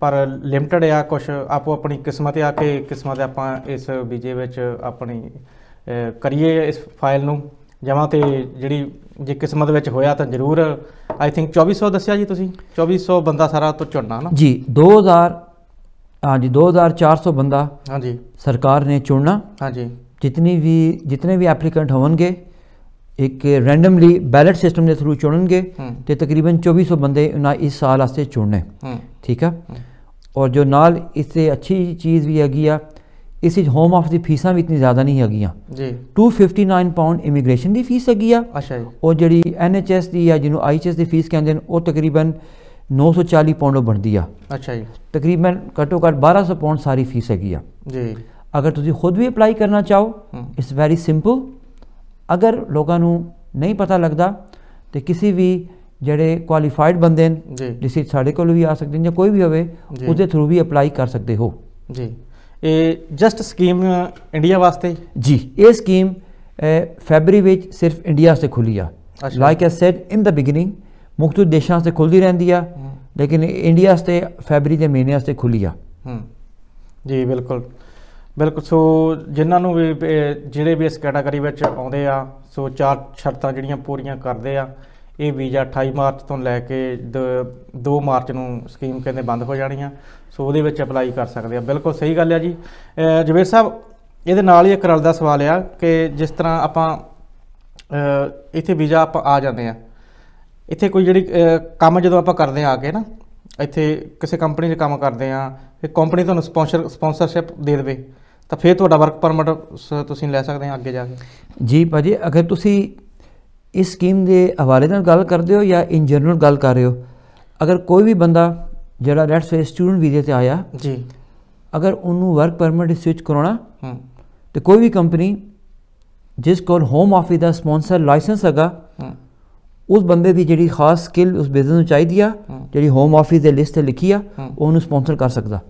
ਪਰ ਲਿਮਟਿਡ ਆ ਕੁਝ ਆਪੋ ਆਪਣੀ ਕਿਸਮਤ ਆ ਕਿ ਕਿਸਮਤ ਆਪਾਂ ਇਸ ਵੀਜ਼ੇ ਵਿੱਚ ਆਪਣੀ ਕਰੀਏ ਇਸ ਫਾਈਲ ਨੂੰ ਜਮਾ ਤੇ ਜਿਹੜੀ ਜੇ ਕਿਸਮਤ ਵਿੱਚ ਹੋਇਆ ਤਾਂ ਜ਼ਰੂਰ ਆਈ ਥਿੰਕ 2400 ਦੱਸਿਆ ਜੀ ਤੁਸੀਂ 2400 ਬੰਦਾ ਸਾਰਾ ਤੋਂ ਚੁਣਨਾ ਨਾ ਜੀ 2000 ਹਾਂ ਜੀ 2400 ਬੰਦਾ ਹਾਂ ਜੀ ਸਰਕਾਰ ਨੇ ਚੁਣਨਾ ਹਾਂ ਜੀ ਜਿਤਨੀ ਵੀ ਜਿਤਨੇ ਵੀ ਐਪਲੀਕੈਂਟ ਹੋਣਗੇ ਇੱਕ ਰੈਂਡਮਲੀ ਬੈਲਟ ਸਿਸਟਮ ਦੇ ਥਰੂ ਚੁਣਨਗੇ ਤੇ ਤਕਰੀਬਨ 2400 ਬੰਦੇ ਉਹਨਾਂ ਇਸ ਸਾਲ ਵਾਸਤੇ ਚੁਣਨੇ ਠੀਕ ਆ ਔਰ ਜੋ ਨਾਲ ਇਸੇ ਅੱਛੀ ਚੀਜ਼ ਵੀ ਹੈਗੀ ਆ ਇਸ ਵਿੱਚ ਹੋਮ ਆਫ ਦੀ ਫੀਸਾਂ ਵੀ ਇਤਨੀ ਜ਼ਿਆਦਾ ਨਹੀਂ ਹੈਗੀਆਂ ਜੀ 259 ਪਾਉਂਡ ਇਮੀਗ੍ਰੇਸ਼ਨ ਦੀ ਫੀਸ ਹੈਗੀ ਆ ਅੱਛਾ ਜੀ ਉਹ ਜਿਹੜੀ ਐਨਐਚਐਸ ਦੀ ਆ ਜਿਹਨੂੰ ਆਈਐਚਐਸ ਦੀ ਫੀਸ ਕਹਿੰਦੇ ਨੇ ਉਹ ਤਕਰੀਬਨ 940 ਪਾਉਂਡ ਬਣਦੀ ਆ ਅੱਛਾ ਜੀ ਤਕਰੀਬਨ ਘੱਟੋ ਘੱਟ 1200 ਪਾਉਂਡ ਸਾਰੀ ਫੀਸ ਹੈਗੀ ਆ ਜੀ ਅਗਰ ਤੁਸੀਂ ਖੁਦ ਵੀ ਅਪਲਾਈ ਕਰਨਾ ਚਾਹੋ ਇਟਸ ਵੈਰੀ ਸਿੰਪਲ ਅਗਰ ਲੋਕਾਂ ਨੂੰ ਨਹੀਂ ਪਤਾ ਲੱਗਦਾ ਤੇ ਕਿਸੇ ਵੀ ਜਿਹੜੇ ਕੁਆਲੀਫਾਈਡ ਬੰਦੇ ਨੇ ਜਿਸੇ ਸਾਡੇ ਕੋਲ ਵੀ ਆ ਸਕਦੇ ਨੇ ਜਾਂ ਕੋਈ ਵੀ ਹੋਵੇ ਉਹਦੇ ਥਰੂ ਵੀ ਅਪਲਾਈ ਕਰ ਸਕਦੇ ਹੋ ਜੀ ਇਹ ਜਸਟ ਸਕੀਮ ਇੰਡੀਆ ਵਾਸਤੇ ਜੀ ਇਹ ਸਕੀਮ ਫੈਬਰੀ ਵਿੱਚ ਸਿਰਫ ਇੰਡੀਆ ਵਾਸਤੇ ਖੁੱਲੀ ਆ ਲਾਈਕ ਆ ਸੈਡ ਇਨ ਦਾ ਬਿਗਨਿੰਗ ਮੁਕਤ ਦੇਸ਼ਾਂ ਵਾਸਤੇ ਖੁੱਲਦੀ ਰਹਿੰਦੀ ਆ ਲੇਕਿਨ ਇੰਡੀਆ ਵਾਸਤੇ ਫੈਬਰੀ ਦੇ ਮਹੀਨੇ ਵਾਸਤੇ ਖੁੱਲੀ ਆ ਜੀ ਬਿਲਕੁਲ ਬਿਲਕੁਲ ਸੋ ਜਿਨ੍ਹਾਂ ਨੂੰ ਵੀ ਜਿਹੜੇ ਵੀ ਇਸ ਕੈਟਾਗਰੀ ਵਿੱਚ ਆਉਂਦੇ ਆ ਸੋ ਚਾਰ ਸ਼ਰਤਾਂ ਜਿਹੜੀਆਂ ਪੂਰੀਆਂ ਕਰਦੇ ਆ ਇਹ ਵੀਜ਼ਾ 28 ਮਾਰਚ ਤੋਂ ਲੈ ਕੇ 2 ਮਾਰਚ ਨੂੰ ਸਕੀਮ ਕਹਿੰਦੇ ਬੰਦ ਹੋ ਜਾਣੀਆਂ ਸੋ ਉਹਦੇ ਵਿੱਚ ਅਪਲਾਈ ਕਰ ਸਕਦੇ ਆ ਬਿਲਕੁਲ ਸਹੀ ਗੱਲ ਆ ਜੀ ਜਵੇਰ ਸਾਹਿਬ ਇਹਦੇ ਨਾਲ ਹੀ ਇੱਕ ਰਲਦਾ ਸਵਾਲ ਆ ਕਿ ਜਿਸ ਤਰ੍ਹਾਂ ਆਪਾਂ ਇੱਥੇ ਵੀਜ਼ਾ ਆਪਾਂ ਆ ਜਾਂਦੇ ਆ ਇੱਥੇ ਕੋਈ ਜਿਹੜੀ ਕੰਮ ਜਦੋਂ ਆਪਾਂ ਕਰਦੇ ਆ ਕੇ ਨਾ ਇੱਥੇ ਕਿਸੇ ਕੰਪਨੀ 'ਚ ਕੰਮ ਕਰਦੇ ਆ ਤੇ ਕੰਪਨੀ ਤੁਹਾਨੂੰ ਸਪਾਂਸਰ ਸਪਾਂਸਰਸ਼ਿਪ ਦੇ ਦੇਵੇ ਤਾਂ ਫਿਰ ਤੁਹਾਡਾ ਵਰਕ ਪਰਮਿਟ ਤੁਸੀਂ ਲੈ ਸਕਦੇ ਆ ਅੱਗੇ ਜਾ ਕੇ ਜੀ ਭਾਜੀ ਅਗਰ ਤੁਸੀਂ ਇਸ ਸਕੀਮ ਦੇ ਹਵਾਲੇ ਨਾਲ ਗੱਲ ਕਰਦੇ ਹੋ ਜਾਂ ਇਨ ਜਨਰਲ ਗੱਲ ਕਰ ਰਹੇ ਹੋ ਅਗਰ ਕੋਈ ਵੀ ਬੰਦਾ ਜਿਹੜਾ ਲੈਟਸ ਸੇ ਸਟੂਡੈਂਟ ਵੀਜ਼ੇ ਤੇ ਆਇਆ ਜੀ ਅਗਰ ਉਹਨੂੰ ਵਰਕ ਪਰਮਿਟ ਸਵਿਚ ਕਰਾਉਣਾ ਹੂੰ ਤੇ ਕੋਈ ਵੀ ਕੰਪਨੀ ਜਿਸ ਕੋਲ ਹੋਮ ਆਫਿਸ ਦਾ ਸਪਾਂਸਰ ਲਾਇਸੈਂਸ ਹੈਗਾ ਉਸ ਬੰਦੇ ਦੀ ਜਿਹੜੀ ਖਾਸ ਸਕਿੱਲ ਉਸ ਬਿਜ਼ਨਸ ਨੂੰ ਚਾਹੀਦੀ ਆ ਜਿਹੜੀ ਹੋਮ ਆਫਿਸ ਦੇ ਲਿਸਟ ਤੇ ਲਿਖੀ ਆ ਉਹਨੂੰ ਸਪਾਂਸਰ ਕਰ ਸਕਦਾ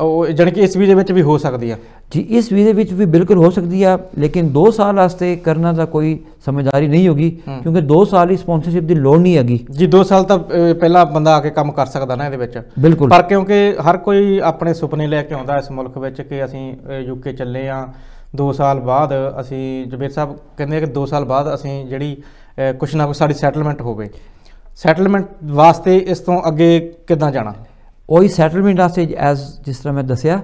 ਉਹ ਜਾਨੀ ਕਿ ਇਸ ਵੀ ਦੇ ਵਿੱਚ ਵੀ ਹੋ ਸਕਦੀ ਆ ਜੀ ਇਸ ਵੀ ਦੇ ਵਿੱਚ ਵੀ ਬਿਲਕੁਲ ਹੋ ਸਕਦੀ ਆ ਲੇਕਿਨ 2 ਸਾਲ ਵਾਸਤੇ ਕਰਨਾ ਦਾ ਕੋਈ ਸਮਝਦਾਰੀ ਨਹੀਂ ਹੋਗੀ ਕਿਉਂਕਿ 2 ਸਾਲ ਹੀ ਸਪਾਂਸਰਸ਼ਿਪ ਦੀ ਲੋੜ ਨਹੀਂ ਹੈਗੀ ਜੀ 2 ਸਾਲ ਤਾਂ ਪਹਿਲਾਂ ਬੰਦਾ ਆ ਕੇ ਕੰਮ ਕਰ ਸਕਦਾ ਨਾ ਇਹਦੇ ਵਿੱਚ ਪਰ ਕਿਉਂਕਿ ਹਰ ਕੋਈ ਆਪਣੇ ਸੁਪਨੇ ਲੈ ਕੇ ਆਉਂਦਾ ਇਸ ਮੁਲਕ ਵਿੱਚ ਕਿ ਅਸੀਂ ਯੂਕੇ ਚੱਲੇ ਆ 2 ਸਾਲ ਬਾਅਦ ਅਸੀਂ ਜਵੇਦ ਸਾਹਿਬ ਕਹਿੰਦੇ ਕਿ 2 ਸਾਲ ਬਾਅਦ ਅਸੀਂ ਜਿਹੜੀ ਕੁਛ ਨਾ ਕੁਛ ਸਾਡੀ ਸੈਟਲਮੈਂਟ ਹੋਵੇ ਸੈਟਲਮੈਂਟ ਵਾਸਤੇ ਇਸ ਤੋਂ ਅੱਗੇ ਕਿੱਦਾਂ ਜਾਣਾ ਉਹੀ ਸੈਟਲਮੈਂਟ ਆਸਤੇ ਐਸ ਜਿਸ ਤਰ੍ਹਾਂ ਮੈਂ ਦੱਸਿਆ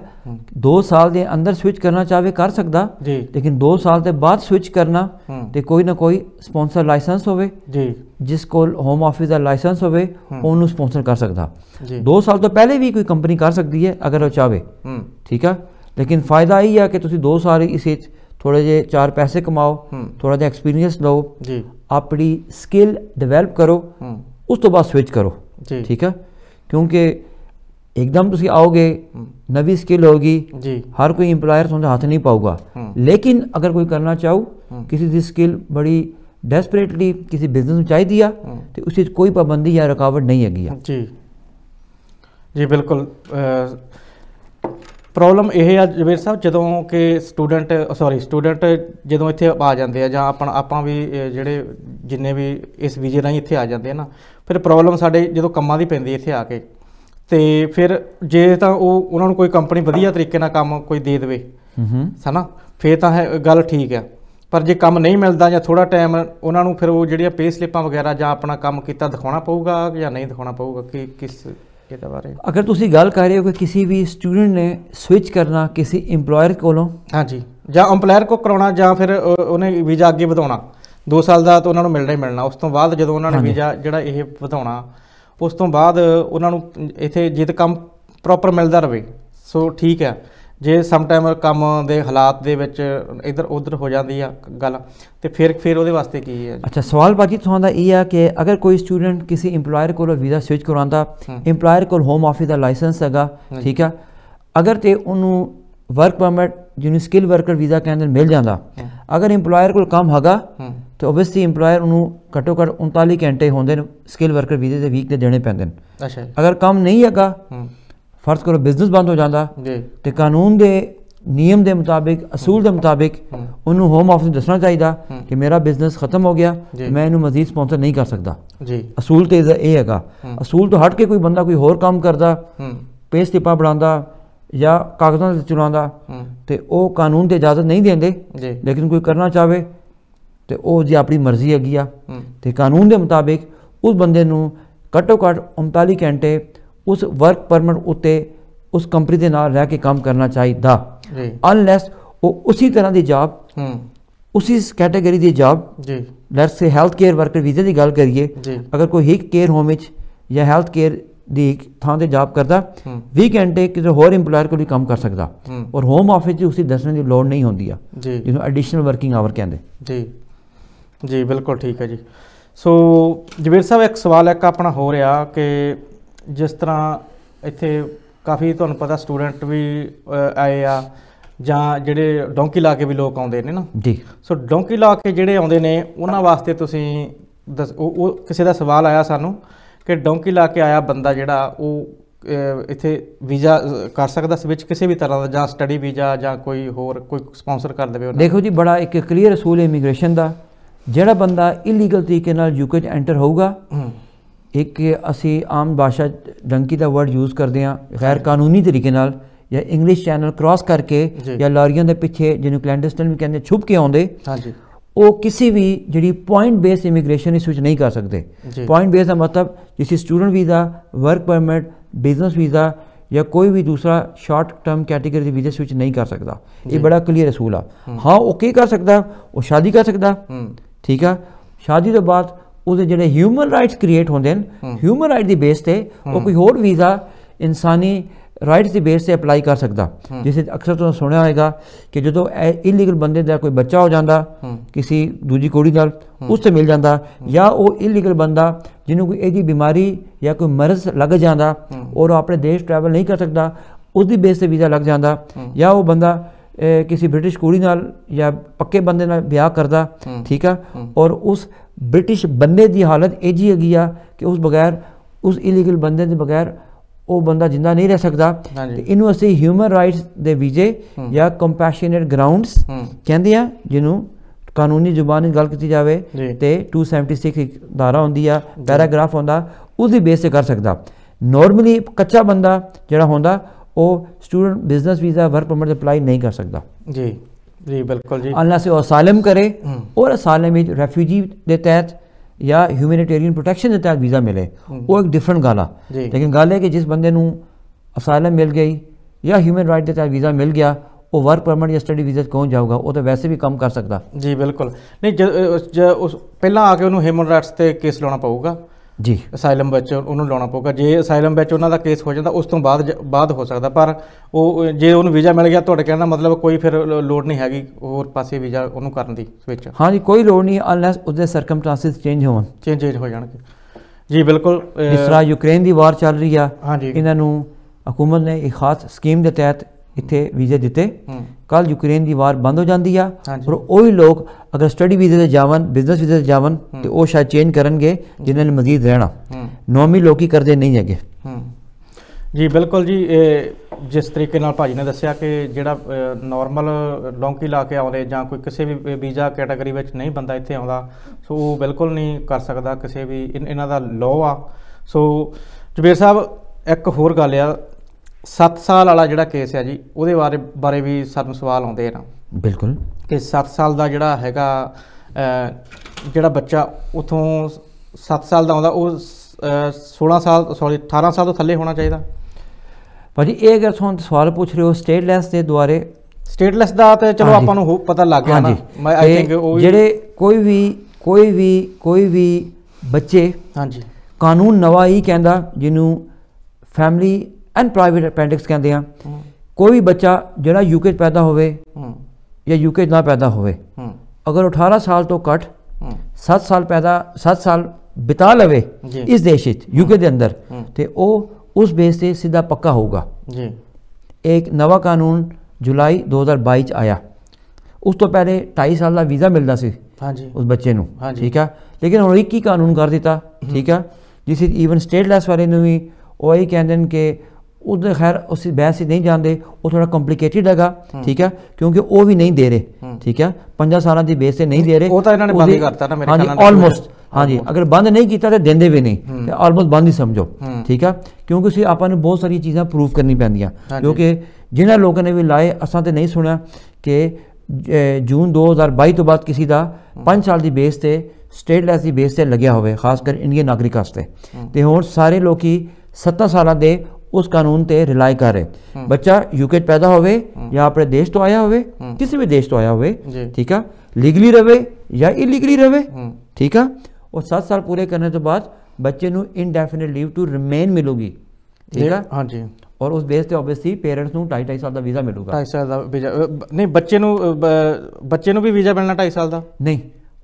2 ਸਾਲ ਦੇ ਅੰਦਰ ਸਵਿਚ ਕਰਨਾ ਚਾਹਵੇ ਕਰ ਸਕਦਾ ਲੇਕਿਨ 2 ਸਾਲ ਦੇ ਬਾਅਦ ਸਵਿਚ ਕਰਨਾ ਤੇ ਕੋਈ ਨਾ ਕੋਈ ਸਪਾਂਸਰ ਲਾਇਸੈਂਸ ਹੋਵੇ ਜੀ ਜਿਸ ਕੋਲ ਹੋਮ ਆਫਿਸ ਦਾ ਲਾਇਸੈਂਸ ਹੋਵੇ ਉਹਨੂੰ ਸਪਾਂਸਰ ਕਰ ਸਕਦਾ 2 ਸਾਲ ਤੋਂ ਪਹਿਲੇ ਵੀ ਕੋਈ ਕੰਪਨੀ ਕਰ ਸਕਦੀ ਹੈ ਅਗਰ ਉਹ ਚਾਹਵੇ ਠੀਕ ਆ ਲੇਕਿਨ ਫਾਇਦਾ ਇਹ ਹੈ ਕਿ ਤੁਸੀਂ 2 ਸਾਲ ਇਸ ਵਿੱਚ ਥੋੜੇ ਜੇ ਚਾਰ ਪੈਸੇ ਕਮਾਓ ਥੋੜਾ ਜਿਹਾ ਐਕਸਪੀਰੀਅੰਸ ਲਓ ਜੀ ਆਪਣੀ ਸਕਿੱਲ ਡਿਵੈਲਪ ਕਰੋ ਉਸ ਤੋਂ ਬਾਅਦ ਸਵਿਚ ਕਰੋ ਠੀਕ ਆ ਕਿਉਂਕਿ ਇੱਕਦਮ ਤੁਸੀਂ ਆਓਗੇ ਨਵੀਂ ਸਕਿੱਲ ਹੋਗੀ ਜੀ ਹਰ ਕੋਈ EMPLOYER ਤੁਹਾਨੂੰ ਹੱਥ ਨਹੀਂ ਪਾਊਗਾ ਲੇਕਿਨ ਅਗਰ ਕੋਈ ਕਰਨਾ ਚਾਹੂ ਕਿਸੇ ਦੀ ਸਕਿੱਲ ਬੜੀ ਡੈਸਪਰੇਟਲੀ ਕਿਸੇ ਬਿਜ਼ਨਸ ਨੂੰ ਚਾਹੀਦੀ ਆ ਤੇ ਉਸ ਵਿੱਚ ਕੋਈ ਪਾਬੰਦੀ ਜਾਂ ਰੁਕਾਵਟ ਨਹੀਂ ਹੈਗੀ ਆ ਜੀ ਜੀ ਬਿਲਕੁਲ ਪ੍ਰੋਬਲਮ ਇਹ ਆ ਜਵੇਰ ਸਾਹਿਬ ਜਦੋਂ ਕਿ ਸਟੂਡੈਂਟ ਸੌਰੀ ਸਟੂਡੈਂਟ ਜਦੋਂ ਇੱਥੇ ਆ ਜਾਂਦੇ ਆ ਜਾਂ ਆਪਾਂ ਆਪਾਂ ਵੀ ਜਿਹੜੇ ਜਿੰਨੇ ਵੀ ਇਸ ਵੀਜ਼ੇ ਰਾਹੀਂ ਇੱਥੇ ਆ ਜਾਂਦੇ ਆ ਨਾ ਫਿਰ ਪ੍ਰੋਬਲਮ ਸਾਡੇ ਜਦੋਂ ਕੰਮਾਂ ਦੀ ਪੈਂਦੀ ਇੱਥੇ ਆ ਕੇ ਤੇ ਫਿਰ ਜੇ ਤਾਂ ਉਹ ਉਹਨਾਂ ਨੂੰ ਕੋਈ ਕੰਪਨੀ ਵਧੀਆ ਤਰੀਕੇ ਨਾਲ ਕੰਮ ਕੋਈ ਦੇ ਦੇਵੇ ਹੂੰ ਹਨਾ ਫੇਰ ਤਾਂ ਹੈ ਗੱਲ ਠੀਕ ਹੈ ਪਰ ਜੇ ਕੰਮ ਨਹੀਂ ਮਿਲਦਾ ਜਾਂ ਥੋੜਾ ਟਾਈਮ ਉਹਨਾਂ ਨੂੰ ਫਿਰ ਉਹ ਜਿਹੜੀਆਂ ਪੇ ਸਲਿੱਪਾਂ ਵਗੈਰਾ ਜਾਂ ਆਪਣਾ ਕੰਮ ਕੀਤਾ ਦਿਖਾਉਣਾ ਪਊਗਾ ਜਾਂ ਨਹੀਂ ਦਿਖਾਉਣਾ ਪਊਗਾ ਕਿ ਕਿਸ ਇਹਦੇ ਬਾਰੇ ਅਗਰ ਤੁਸੀਂ ਗੱਲ ਕਰ ਰਹੇ ਹੋ ਕਿ ਕਿਸੇ ਵੀ ਸਟੂਡੈਂਟ ਨੇ ਸਵਿਚ ਕਰਨਾ ਕਿਸੇ ਏਮਪਲੋਇਰ ਕੋਲੋਂ ਹਾਂਜੀ ਜਾਂ ਏਮਪਲੋਇਰ ਕੋ ਕਰਾਉਣਾ ਜਾਂ ਫਿਰ ਉਹਨੇ ਵੀਜ਼ਾ ਅੱਗੇ ਵਧਾਉਣਾ 2 ਸਾਲ ਦਾ ਤਾਂ ਉਹਨਾਂ ਨੂੰ ਮਿਲਣਾ ਹੀ ਮਿਲਣਾ ਉਸ ਤੋਂ ਬਾਅਦ ਜਦੋਂ ਉਹਨਾਂ ਨੇ ਵੀਜ਼ਾ ਜਿਹੜਾ ਇਹ ਵਧਾਉਣਾ ਉਸ ਤੋਂ ਬਾਅਦ ਉਹਨਾਂ ਨੂੰ ਇੱਥੇ ਜੇ ਤਾਂ ਕੰਮ ਪ੍ਰੋਪਰ ਮਿਲਦਾ ਰਵੇ ਸੋ ਠੀਕ ਹੈ ਜੇ ਸਮ ਟਾਈਮ ਕੰਮ ਦੇ ਹਾਲਾਤ ਦੇ ਵਿੱਚ ਇਧਰ ਉਧਰ ਹੋ ਜਾਂਦੀ ਆ ਗੱਲ ਤੇ ਫਿਰ ਫਿਰ ਉਹਦੇ ਵਾਸਤੇ ਕੀ ਹੈ ਅੱਛਾ ਸਵਾਲ ਬਾਜੀ ਤੁਹਾਨੂੰ ਦਾ ਇਹ ਆ ਕਿ ਅਗਰ ਕੋਈ ਸਟੂਡੈਂਟ ਕਿਸੇ ਏਮਪਲੋਇਰ ਕੋਲੋਂ ਵੀਜ਼ਾ ਸਵਿਚ ਕਰਾਉਂਦਾ ਏਮਪਲੋਇਰ ਕੋਲ ਹੋਮ ਆਫਿਸ ਦਾ ਲਾਇਸੈਂਸ ਹੈਗਾ ਠੀਕ ਆ ਅਗਰ ਤੇ ਉਹਨੂੰ ਵਰਕ ਪਰਮਿਟ ਜਿਹਨੂੰ ਸਕਿੱਲ ਵਰਕਰ ਵੀਜ਼ਾ ਕਹਿੰਦੇ ਮਿਲ ਜਾਂਦਾ ਅਗਰ ਏਮਪਲੋਇਰ ਕੋਲ ਕੰਮ ਹੈਗਾ ਤੇ ਓਬਵੀਅਸਲੀ ਏਮਪਲੋਇਰ ਨੂੰ ਘੱਟੋ ਘੱਟ 39 ਘੰਟੇ ਹੁੰਦੇ ਨੇ ਸਕਿੱਲ ਵਰਕਰ ਵੀਜ਼ੇ ਦੇ ਵੀਕ ਦੇ ਦੇਣੇ ਪੈਂਦੇ ਨੇ ਅੱਛਾ ਅਗਰ ਕੰਮ ਨਹੀਂ ਹੈਗਾ ਹੂੰ ਫਰਜ਼ ਕਰੋ ਬਿਜ਼ਨਸ ਬੰਦ ਹੋ ਜਾਂਦਾ ਜੀ ਤੇ ਕਾਨੂੰਨ ਦੇ ਨਿਯਮ ਦੇ ਮੁਤਾਬਿਕ ਅਸੂਲ ਦੇ ਮੁਤਾਬਿਕ ਉਹਨੂੰ ਹੋਮ ਆਫਿਸ ਦੱਸਣਾ ਚਾਹੀਦਾ ਕਿ ਮੇਰਾ ਬਿਜ਼ਨਸ ਖਤਮ ਹੋ ਗਿਆ ਮੈਂ ਇਹਨੂੰ ਮਜ਼ੀਦ ਸਪਾਂਸਰ ਨਹੀਂ ਕਰ ਸਕਦਾ ਜੀ ਅਸੂਲ ਤੇ ਇਹ ਹੈਗਾ ਅਸੂਲ ਤੋਂ ਹਟ ਕੇ ਕੋਈ ਬੰਦਾ ਕੋਈ ਹੋਰ ਕੰਮ ਕਰਦਾ ਹੂੰ ਪੇਸ ਟਿਪਾ ਬਣਾਉਂਦਾ ਜਾਂ ਕਾਗਜ਼ਾਂ ਤੇ ਚਲਾਉਂਦਾ ਤੇ ਉਹ ਕਾਨੂੰਨ ਦੀ ਇਜਾਜ਼ਤ ਨਹੀਂ ਦਿੰਦੇ ਜੀ ਲੇਕਿਨ ਕੋਈ ਕਰਨਾ ਚਾਹਵੇ ਤੇ ਉਹ ਜੀ ਆਪਣੀ ਮਰਜ਼ੀ ਹੈਗੀ ਆ ਤੇ ਕਾਨੂੰਨ ਦੇ ਮੁਤਾਬਿਕ ਉਸ ਬੰਦੇ ਨੂੰ ਘੱਟੋ ਘੱਟ 39 ਘੰਟੇ ਉਸ ਵਰਕ ਪਰਮਿਟ ਉੱਤੇ ਉਸ ਕੰਪਨੀ ਦੇ ਨਾਲ ਰਹਿ ਕੇ ਕੰਮ ਕਰਨਾ ਚਾਹੀਦਾ ਜੀ ਅਨਲੈਸ ਉਹ ਉਸੇ ਤਰ੍ਹਾਂ ਦੀ ਜੌਬ ਹੂੰ ਉਸੇ ਕੈਟਾਗਰੀ ਦੀ ਜੌਬ ਜੀ let's say health care worker ਵੀਜ਼ੇ ਦੀ ਗੱਲ ਕਰੀਏ ਜੀ ਅਗਰ ਕੋਈ ਹਿਕ ਕੇਅਰ ਹੋਮ ਵਿੱਚ ਜਾਂ ਹੈਲਥ ਕੇਅਰ ਦੀ ਥਾਂ ਤੇ ਜੌਬ ਕਰਦਾ 20 ਘੰਟੇ ਕਿਸੇ ਹੋਰ EMPLOYER ਕੋਲ ਵੀ ਕੰਮ ਕਰ ਸਕਦਾ ਔਰ ਹੋਮ ਆਫਿਸ ਦੀ ਉਸੇ ਦੱਸਣ ਦੀ ਲੋੜ ਨਹੀਂ ਹੁੰਦੀ ਆ ਜੀ ਜਿਹਨੂੰ ਐਡੀਸ਼ਨਲ ਵਰਕਿੰਗ ਆਵਰ ਕਹਿੰਦੇ ਜੀ ਜੀ ਬਿਲਕੁਲ ਠੀਕ ਹੈ ਜੀ ਸੋ ਜਵੇਰ ਸਾਹਿਬ ਇੱਕ ਸਵਾਲ ਇੱਕ ਆਪਣਾ ਹੋ ਰਿਹਾ ਕਿ ਜਿਸ ਤਰ੍ਹਾਂ ਇੱਥੇ ਕਾਫੀ ਤੁਹਾਨੂੰ ਪਤਾ ਸਟੂਡੈਂਟ ਵੀ ਆਏ ਆ ਜਾਂ ਜਿਹੜੇ ਡੌਂਕੀ ਲਾ ਕੇ ਵੀ ਲੋਕ ਆਉਂਦੇ ਨੇ ਨਾ ਜੀ ਸੋ ਡੌਂਕੀ ਲਾ ਕੇ ਜਿਹੜੇ ਆਉਂਦੇ ਨੇ ਉਹਨਾਂ ਵਾਸਤੇ ਤੁਸੀਂ ਉਹ ਕਿਸੇ ਦਾ ਸਵਾਲ ਆਇਆ ਸਾਨੂੰ ਕਿ ਡੌਂਕੀ ਲਾ ਕੇ ਆਇਆ ਬੰਦਾ ਜਿਹੜਾ ਉਹ ਇੱਥੇ ਵੀਜ਼ਾ ਕਰ ਸਕਦਾ ਸਵਿਚ ਕਿਸੇ ਵੀ ਤਰ੍ਹਾਂ ਦਾ ਜਾਂ ਸਟੱਡੀ ਵੀਜ਼ਾ ਜਾਂ ਕੋਈ ਹੋਰ ਕੋਈ ਸਪਾਂਸਰ ਕਰ ਦੇਵੇ ਉਹਨਾਂ ਦੇਖੋ ਜੀ ਬੜਾ ਇੱਕ ਕਲੀਅਰ ਅਸੂਲ ਹੈ ਇਮੀਗ੍ਰੇਸ਼ਨ ਦਾ ਜਿਹੜਾ ਬੰਦਾ ਇਲੀਗਲ ਤਰੀਕੇ ਨਾਲ ਯੂਕੇ 'ਚ ਐਂਟਰ ਹੋਊਗਾ ਇੱਕ ਅਸੀਂ ਆਮ ਬਾਸ਼ਾ ਡੰਕੀ ਦਾ ਵਰਡ ਯੂਜ਼ ਕਰਦੇ ਆ ਗੈਰ ਕਾਨੂੰਨੀ ਤਰੀਕੇ ਨਾਲ ਜਾਂ ਇੰਗਲਿਸ਼ ਚੈਨਲ ਕ੍ਰਾਸ ਕਰਕੇ ਜਾਂ ਲਾਰੀਆਂ ਦੇ ਪਿੱਛੇ ਜਿਹਨੂੰ ਕਲੈਂਡਸਟਨ ਵੀ ਕਹਿੰਦੇ ਛੁਪ ਕੇ ਆਉਂਦੇ ਹਾਂਜੀ ਉਹ ਕਿਸੇ ਵੀ ਜਿਹੜੀ ਪੁਆਇੰਟ ਬੇਸ ਇਮੀਗ੍ਰੇਸ਼ਨ ਇਸ ਵਿੱਚ ਨਹੀਂ ਕਰ ਸਕਦੇ ਪੁਆਇੰਟ ਬੇਸ ਦਾ ਮਤਲਬ ਜਿਸ student visa work permit business visa ਜਾਂ ਕੋਈ ਵੀ ਦੂਸਰਾ ਸ਼ਾਰਟ ਟਰਮ ਕੈਟਾਗਰੀ ਦੇ ਵੀਜ਼ੇ ਵਿੱਚ ਨਹੀਂ ਕਰ ਸਕਦਾ ਇਹ ਬੜਾ ਕਲੀਅਰ ਅਸੂਲ ਆ ਹਾਂ ਉਹ ਕੀ ਕਰ ਸਕਦਾ ਉਹ ਸ਼ਾਦੀ ਕਰ ਸਕਦਾ ਠੀਕ ਆ ਸ਼ਾਦੀ ਤੋਂ ਬਾਅਦ ਉਹਦੇ ਜਿਹੜੇ ਹਿਊਮਨ ਰਾਈਟਸ ਕ੍ਰੀਏਟ ਹੁੰਦੇ ਨੇ ਹਿਊਮਨ ਰਾਈਟ ਦੀ ਬੇਸ ਤੇ ਉਹ ਕੋਈ ਹੋਰ ਵੀਜ਼ਾ ਇਨਸਾਨੀ ਰਾਈਟਸ ਦੀ ਬੇਸ ਤੇ ਅਪਲਾਈ ਕਰ ਸਕਦਾ ਜਿਸੇ ਅਕਸਰ ਤੋਂ ਸੁਣਿਆ ਹੋਵੇਗਾ ਕਿ ਜਦੋਂ ਇਲੀਗਲ ਬੰਦੇ ਦਾ ਕੋਈ ਬੱਚਾ ਹੋ ਜਾਂਦਾ ਕਿਸੇ ਦੂਜੀ ਕੁੜੀ ਨਾਲ ਉਸ ਤੇ ਮਿਲ ਜਾਂਦਾ ਜਾਂ ਉਹ ਇਲੀਗਲ ਬੰਦਾ ਜਿਹਨੂੰ ਕੋਈ ਇਹਦੀ ਬਿਮਾਰੀ ਜਾਂ ਕੋਈ ਮਰਜ਼ ਲੱਗ ਜਾਂਦਾ ਔਰ ਉਹ ਆਪਣੇ ਦੇਸ਼ ਟਰੈਵਲ ਨਹੀਂ ਕਰ ਸਕਦਾ ਉਸ ਦੀ ਬੇਸ ਤੇ ਵੀਜ਼ਾ ਲੱਗ ਜਾਂਦਾ ਜਾਂ ਉਹ ਬੰਦਾ ਕਿਸੇ ਬ੍ਰਿਟਿਸ਼ ਕੁੜੀ ਨਾਲ ਜਾਂ ਪੱਕੇ ਬੰਦੇ ਨਾਲ ਵਿਆਹ ਕਰਦਾ ਠੀਕ ਆ ਔਰ ਉਸ ਬ੍ਰਿਟਿਸ਼ ਬੰਦੇ ਦੀ ਹਾਲਤ ਇਹੀ ਹੈਗੀ ਆ ਕਿ ਉਸ ਬਗੈਰ ਉਸ ਇਲੀਗਲ ਬੰਦੇ ਦੇ ਬਗੈਰ ਉਹ ਬੰਦਾ ਜਿੰਦਾ ਨਹੀਂ ਰਹਿ ਸਕਦਾ ਤੇ ਇਹਨੂੰ ਅਸੀਂ ਹਿਊਮਨ ਰਾਈਟਸ ਦੇ ਵਿਜੇ ਜਾਂ ਕੰਪੈਸ਼ਨੇਟ ਗਰਾਉਂਡਸ ਕਹਿੰਦੇ ਆ ਜਿਹਨੂੰ ਕਾਨੂੰਨੀ ਜ਼ੁਬਾਨ ਵਿੱਚ ਗੱਲ ਕੀਤੀ ਜਾਵੇ ਤੇ 276 ਧਾਰਾ ਹੁੰਦੀ ਆ ਪੈਰਾਗ੍ਰਾਫ ਹੁੰਦਾ ਦੀ ਬੇਸ ਤੇ ਕਰ ਸਕਦਾ ਨਾਰਮਲੀ ਕੱਚਾ ਬੰਦਾ ਜਿਹੜਾ ਹੁੰਦਾ ਉਹ student business visa work permit apply ਨਹੀਂ ਕਰ ਸਕਦਾ ਜੀ ਜੀ ਬਿਲਕੁਲ ਜੀ ਅਨਲੈਸ ਉਹ ਅਸਾਲਮ ਕਰੇ ਔਰ ਅਸਾਲਮ ਵਿੱਚ ਰੈਫਿਊਜੀ ਦੇ ਤਹਿਤ ਜਾਂ ਹਿਊਮੈਨਿਟੇਰੀਅਨ ਪ੍ਰੋਟੈਕਸ਼ਨ ਦੇ ਤਹਿਤ ਵੀਜ਼ਾ ਮਿਲੇ ਉਹ ਇੱਕ ਡਿਫਰੈਂਟ ਗੱਲ ਆ ਲੇਕਿਨ ਗੱਲ ਹੈ ਕਿ ਜਿਸ ਬੰਦੇ ਨੂੰ ਅਸਾਲਮ ਮਿਲ ਗਈ ਜਾਂ ਹਿਊਮਨ ਰਾਈਟ ਦੇ ਤਹਿਤ ਵੀਜ਼ਾ ਮਿਲ ਗਿਆ ਉਹ ਵਰਕ ਪਰਮਿਟ ਜਾਂ ਸਟੱਡੀ ਵੀਜ਼ਾ ਕੌਣ ਜਾਊਗਾ ਉਹ ਤਾਂ ਵੈਸੇ ਵੀ ਕੰਮ ਕਰ ਸਕਦਾ ਜੀ ਬਿਲਕੁਲ ਨਹੀਂ ਪਹਿਲਾਂ ਆ ਕੇ ਉਹਨੂੰ ਹਿਊਮਨ ਰਾਈਟਸ ਤੇ ਕੇਸ ਲਾਉਣਾ ਪਊਗਾ ਜੀ ਅਸਾਈਲਮ ਵਿੱਚ ਉਹਨੂੰ ਲਾਉਣਾ ਪਊਗਾ ਜੇ ਅਸਾਈਲਮ ਵਿੱਚ ਉਹਨਾਂ ਦਾ ਕੇਸ ਹੋ ਜਾਂਦਾ ਉਸ ਤੋਂ ਬਾਅਦ ਬਾਅਦ ਹੋ ਸਕਦਾ ਪਰ ਉਹ ਜੇ ਉਹਨੂੰ ਵੀਜ਼ਾ ਮਿਲ ਗਿਆ ਤੁਹਾਡੇ ਕਹਿਣ ਦਾ ਮਤਲਬ ਕੋਈ ਫਿਰ ਲੋੜ ਨਹੀਂ ਹੈਗੀ ਹੋਰ ਪਾਸੇ ਵੀਜ਼ਾ ਉਹਨੂੰ ਕਰਨ ਦੀ ਵਿੱਚ ਹਾਂਜੀ ਕੋਈ ਲੋੜ ਨਹੀਂ ਅਨਲੈਸ ਉਸਦੇ ਸਰਕਮਸਟੈਂਸਸ ਚੇਂਜ ਹੋਣ ਚੇਂਜ ਹੋ ਜਾਣਗੇ ਜੀ ਬਿਲਕੁਲ ਜਿਸ ਤਰ੍ਹਾਂ ਯੂਕਰੇਨ ਦੀ ਵਾਰ ਚੱਲ ਰਹੀ ਆ ਇਹਨਾਂ ਨੂੰ ਹਕੂਮਤ ਨੇ ਇੱਕ ਖਾਸ ਸਕੀਮ ਦੇ ਤਹਿਤ ਇੱਥੇ ਵੀਜ਼ੇ ਦਿੱਤੇ ਕੱਲ ਯੂਕਰੇਨ ਦੀ ਵਾਰ ਬੰਦ ਹੋ ਜਾਂਦੀ ਆ ਪਰ ਉਹੀ ਲੋਕ ਅਗਰ ਸਟੱਡੀ ਵੀਜ਼ੇ ਤੇ ਜਾਵਨ ਬਿਜ਼ਨਸ ਵੀਜ਼ੇ ਤੇ ਜਾਵਨ ਤੇ ਉਹ ਸ਼ਾਇਦ ਚੇਂਜ ਕਰਨਗੇ ਜਿਨ੍ਹਾਂ ਨੇ ਮਜ਼ੀਦ ਰਹਿਣਾ ਨੌਮੀ ਲੋਕੀ ਕਰਦੇ ਨਹੀਂ ਹੈਗੇ ਜੀ ਬਿਲਕੁਲ ਜੀ ਜਿਸ ਤਰੀਕੇ ਨਾਲ ਭਾਜੀ ਨੇ ਦੱਸਿਆ ਕਿ ਜਿਹੜਾ ਨਾਰਮਲ ਲੌਂਕੀ ਲਾ ਕੇ ਆਉਂਦੇ ਜਾਂ ਕੋਈ ਕਿਸੇ ਵੀ ਵੀਜ਼ਾ ਕੈਟਾਗਰੀ ਵਿੱਚ ਨਹੀਂ ਬੰਦਾ ਇੱਥੇ ਆਉਂਦਾ ਸੋ ਉਹ ਬਿਲਕੁਲ ਨਹੀਂ ਕਰ ਸਕਦਾ ਕਿਸੇ ਵੀ ਇਹਨਾਂ ਦਾ ਲਾਅ ਆ ਸੋ ਜਬੇਰ ਸਾਹਿਬ ਇੱਕ ਹੋਰ ਗੱਲ ਆ 7 ਸਾਲ ਵਾਲਾ ਜਿਹੜਾ ਕੇਸ ਹੈ ਜੀ ਉਹਦੇ ਬਾਰੇ ਬਾਰੇ ਵੀ ਸਾਨੂੰ ਸਵਾਲ ਆਉਂਦੇ ਹਨ ਬਿਲਕੁਲ ਕਿ 7 ਸਾਲ ਦਾ ਜਿਹੜਾ ਹੈਗਾ ਜਿਹੜਾ ਬੱਚਾ ਉਥੋਂ 7 ਸਾਲ ਦਾ ਆਉਂਦਾ ਉਹ 16 ਸਾਲ ਸੌਰੀ 18 ਸਾਲ ਤੋਂ ਥੱਲੇ ਹੋਣਾ ਚਾਹੀਦਾ ਭਾਜੀ ਇਹ ਅਗਰ ਤੁਹਾਨੂੰ ਸਵਾਲ ਪੁੱਛ ਰਹੇ ਹੋ ਸਟੇਟਲੈਸ ਦੇ ਦੁਆਰੇ ਸਟੇਟਲੈਸ ਦਾ ਤੇ ਚਲੋ ਆਪਾਂ ਨੂੰ ਪਤਾ ਲੱਗ ਗਿਆ ਨਾ ਮੈਂ ਆਈ ਥਿੰਕ ਉਹ ਜਿਹੜੇ ਕੋਈ ਵੀ ਕੋਈ ਵੀ ਕੋਈ ਵੀ ਬੱਚੇ ਹਾਂਜੀ ਕਾਨੂੰਨ ਨਵਾਂ ਹੀ ਕਹਿੰਦਾ ਜਿਹਨੂੰ ਫੈਮਿਲੀ ਐਂਡ ਪ੍ਰਾਈਵੇਟ ਅਪੈਂਡਿਕਸ ਕਹਿੰਦੇ ਆ ਕੋਈ ਬੱਚਾ ਜਿਹੜਾ ਯੂਕੇ 'ਚ ਪੈਦਾ ਹੋਵੇ ਜਾਂ ਯੂਕੇ 'ਚ ਨਾ ਪੈਦਾ ਹੋਵੇ ਅਗਰ 18 ਸਾਲ ਤੋਂ ਘੱਟ 7 ਸਾਲ ਪੈਦਾ 7 ਸਾਲ ਬਿਤਾ ਲਵੇ ਇਸ ਦੇਸ਼ ਵਿੱਚ ਯੂਕੇ ਦੇ ਅੰਦਰ ਤੇ ਉਹ ਉਸ ਬੇਸ ਤੇ ਸਿੱਧਾ ਪੱਕਾ ਹੋਊਗਾ ਜੀ ਇੱਕ ਨਵਾਂ ਕਾਨੂੰਨ ਜੁਲਾਈ 2022 ਚ ਆਇਆ ਉਸ ਤੋਂ ਪਹਿਲੇ 2.5 ਸਾਲ ਦਾ ਵੀਜ਼ਾ ਮਿਲਦਾ ਸੀ ਹਾਂਜੀ ਉਸ ਬੱਚੇ ਨੂੰ ਠੀਕ ਆ ਲੇਕਿਨ ਹੁਣ ਇੱਕ ਹੀ ਕਾਨੂੰਨ ਕਰ ਦਿੱਤਾ ਠੀਕ ਆ ਜਿਸ ਵਿੱਚ ਇਵਨ ਸਟੇਟਲੈਸ ਵਾਲੇ ਨੂੰ ਵੀ ਉਹ ਹੀ ਕਹਿੰਦੇ ਨੇ ਕਿ ਉਹਦੇ ਖੈਰ ਅਸੀਂ ਬਹਿਸ ਹੀ ਨਹੀਂ ਜਾਂਦੇ ਉਹ ਥੋੜਾ ਕੰਪਲਿਕੇਟਿਡ ਹੈਗਾ ਠੀਕ ਹੈ ਕਿਉਂਕਿ ਉਹ ਵੀ ਨਹੀਂ ਦੇ ਰਹੇ ਠੀਕ ਹੈ 50 ਸਾਲਾਂ ਦੀ ਬੇਸ ਤੇ ਨਹੀਂ ਦੇ ਰਹੇ ਉਹ ਤਾਂ ਇਹਨਾਂ ਨੇ ਬੰਦ ਕਰਤਾ ਨਾ ਮੇਰੇ ਖਿਆਲ ਨਾਲ ਆਲਮੋਸਟ ਹਾਂਜੀ ਅਗਰ ਬੰਦ ਨਹੀਂ ਕੀਤਾ ਤੇ ਦਿੰਦੇ ਵੀ ਨਹੀਂ ਤੇ ਆਲਮੋਸਟ ਬੰਦ ਹੀ ਸਮਝੋ ਠੀਕ ਹੈ ਕਿਉਂਕਿ ਸੀ ਆਪਾਂ ਨੂੰ ਬਹੁਤ ਸਾਰੀਆਂ ਚੀਜ਼ਾਂ ਪ੍ਰੂਫ ਕਰਨੀ ਪੈਂਦੀਆਂ ਕਿਉਂਕਿ ਜਿਨ੍ਹਾਂ ਲੋਕਾਂ ਨੇ ਵੀ ਲਾਏ ਅਸਾਂ ਤੇ ਨਹੀਂ ਸੁਣਿਆ ਕਿ ਜੂਨ 2022 ਤੋਂ ਬਾਅਦ ਕਿਸੇ ਦਾ 5 ਸਾਲ ਦੀ ਬੇਸ ਤੇ ਸਟੇਟ ਲੈਸ ਦੀ ਬੇਸ ਤੇ ਲੱਗਿਆ ਹੋਵੇ ਖਾਸ ਕਰ ਇੰਡੀਅਨ ਨਾਗਰਿਕਾਂ ਵਾਸਤੇ ਤੇ ਹੁਣ ਸਾਰੇ ਲੋਕੀ 7 ਸਾਲਾਂ ਦੇ उस कानून ते रिलाई कर रहे हम्म। बच्चा यूके पैदा हो हम्म। अपने देश तो आया हो हम्म। किसी भी देश तो आया हो ठीक है लीगली रहे या इलीगली रहे ठीक है और सात साल पूरे करने तो बाद बच्चे इनडेफिनेट लीव टू रिमेन मिलेगी ठीक है हाँ जी और उस बेस से ऑब्वियसली पेरेंट्स को ढाई ढाई साल का वीज़ा मिलेगा ढाई साल का वीज़ा नहीं बच्चे नू, बच्चे नू भी वीज़ा मिलना ढाई साल का नहीं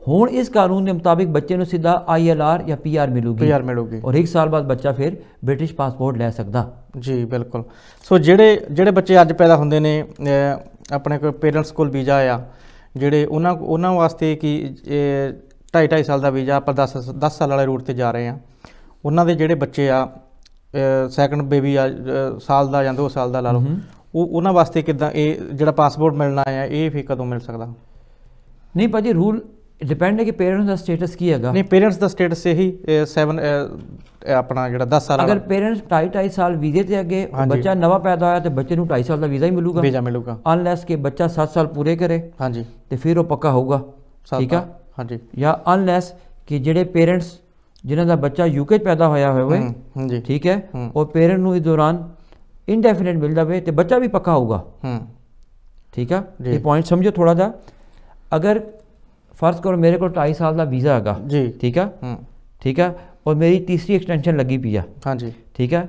ਹੁਣ ਇਸ ਕਾਨੂੰਨ ਦੇ ਮੁਤਾਬਿਕ ਬੱਚੇ ਨੂੰ ਸਿੱਧਾ ਆਈਐਲਆਰ ਜਾਂ ਪੀਆਰ ਮਿਲੂਗੀ ਪੀਆਰ ਮਿਲੂਗੀ ਔਰ 1 ਸਾਲ ਬਾਅਦ ਬੱਚਾ ਫਿਰ ਬ੍ਰਿਟਿਸ਼ ਪਾਸਪੋਰਟ ਲੈ ਸਕਦਾ ਜੀ ਬਿਲਕੁਲ ਸੋ ਜਿਹੜੇ ਜਿਹੜੇ ਬੱਚੇ ਅੱਜ ਪੈਦਾ ਹੁੰਦੇ ਨੇ ਆਪਣੇ ਕੋਲ ਪੇਰੈਂਟਸ ਕੋਲ ਵੀਜ਼ਾ ਆ ਜਿਹੜੇ ਉਹਨਾਂ ਉਹਨਾਂ ਵਾਸਤੇ ਕਿ 2.5 ਢਾਈ ਸਾਲ ਦਾ ਵੀਜ਼ਾ ਪਰ 10 10 ਸਾਲ ਵਾਲੇ ਰੂਟ ਤੇ ਜਾ ਰਹੇ ਆ ਉਹਨਾਂ ਦੇ ਜਿਹੜੇ ਬੱਚੇ ਆ ਸੈਕੰਡ ਬੇਬੀ ਆ ਸਾਲ ਦਾ ਜਾਂ 2 ਸਾਲ ਦਾ ਲਾ ਲਓ ਉਹ ਉਹਨਾਂ ਵਾਸਤੇ ਕਿਦਾਂ ਇਹ ਜਿਹੜਾ ਪਾਸਪੋਰਟ ਮਿਲਣਾ ਆ ਇਹ ਫੇ ਕਦੋਂ ਮਿਲ ਸਕਦਾ ਨਹੀਂ ਭਾਜੀ ਰੂਲ ਡਿਪੈਂਡ ਹੈ ਕਿ ਪੇਰੈਂਟਸ ਦਾ ਸਟੇਟਸ ਕੀ ਹੈਗਾ ਨਹੀਂ ਪੇਰੈਂਟਸ ਦਾ ਸਟੇਟਸ ਇਹੀ 7 ਆਪਣਾ ਜਿਹੜਾ 10 ਸਾਲ ਅਗਰ ਪੇਰੈਂਟਸ 2.5 ਸਾਲ ਵੀਜ਼ੇ ਤੇ ਅੱਗੇ ਬੱਚਾ ਨਵਾਂ ਪੈਦਾ ਹੋਇਆ ਤੇ ਬੱਚੇ ਨੂੰ 2.5 ਸਾਲ ਦਾ ਵੀਜ਼ਾ ਹੀ ਮਿਲੂਗਾ ਵੀਜ਼ਾ ਮਿਲੂਗਾ ਅਨਲੈਸ ਕਿ ਬੱਚਾ 7 ਸਾਲ ਪੂਰੇ ਕਰੇ ਹਾਂਜੀ ਤੇ ਫਿਰ ਉਹ ਪੱਕਾ ਹੋਊਗਾ ਠੀਕ ਆ ਹਾਂਜੀ ਜਾਂ ਅਨਲੈਸ ਕਿ ਜਿਹੜੇ ਪੇਰੈਂਟਸ ਜਿਨ੍ਹਾਂ ਦਾ ਬੱਚਾ ਯੂਕੇ ਚ ਪੈਦਾ ਹੋਇਆ ਹੋਵੇ ਹਾਂਜੀ ਠੀਕ ਹੈ ਉਹ ਪੇਰੈਂਟ ਨੂੰ ਇਸ ਦੌਰਾਨ ਇਨਡੈਫੀਨਿਟ ਮਿਲ ਜਾਵੇ ਤੇ ਬੱਚਾ ਵੀ ਪੱਕਾ ਹੋਊਗਾ ਹੂੰ ਠੀਕ ਆ ਇਹ ਪੁਆਇੰਟ ਸਮਝੋ ਥੋੜਾ ਜਿਹਾ ਅਗਰ फ़र्ज़ करो मेरे को ढाई साल का वीज़ा है जी ठीक है हम्म। ठीक है और मेरी तीसरी एक्सटेंशन लगी पी है हाँ जी ठीक है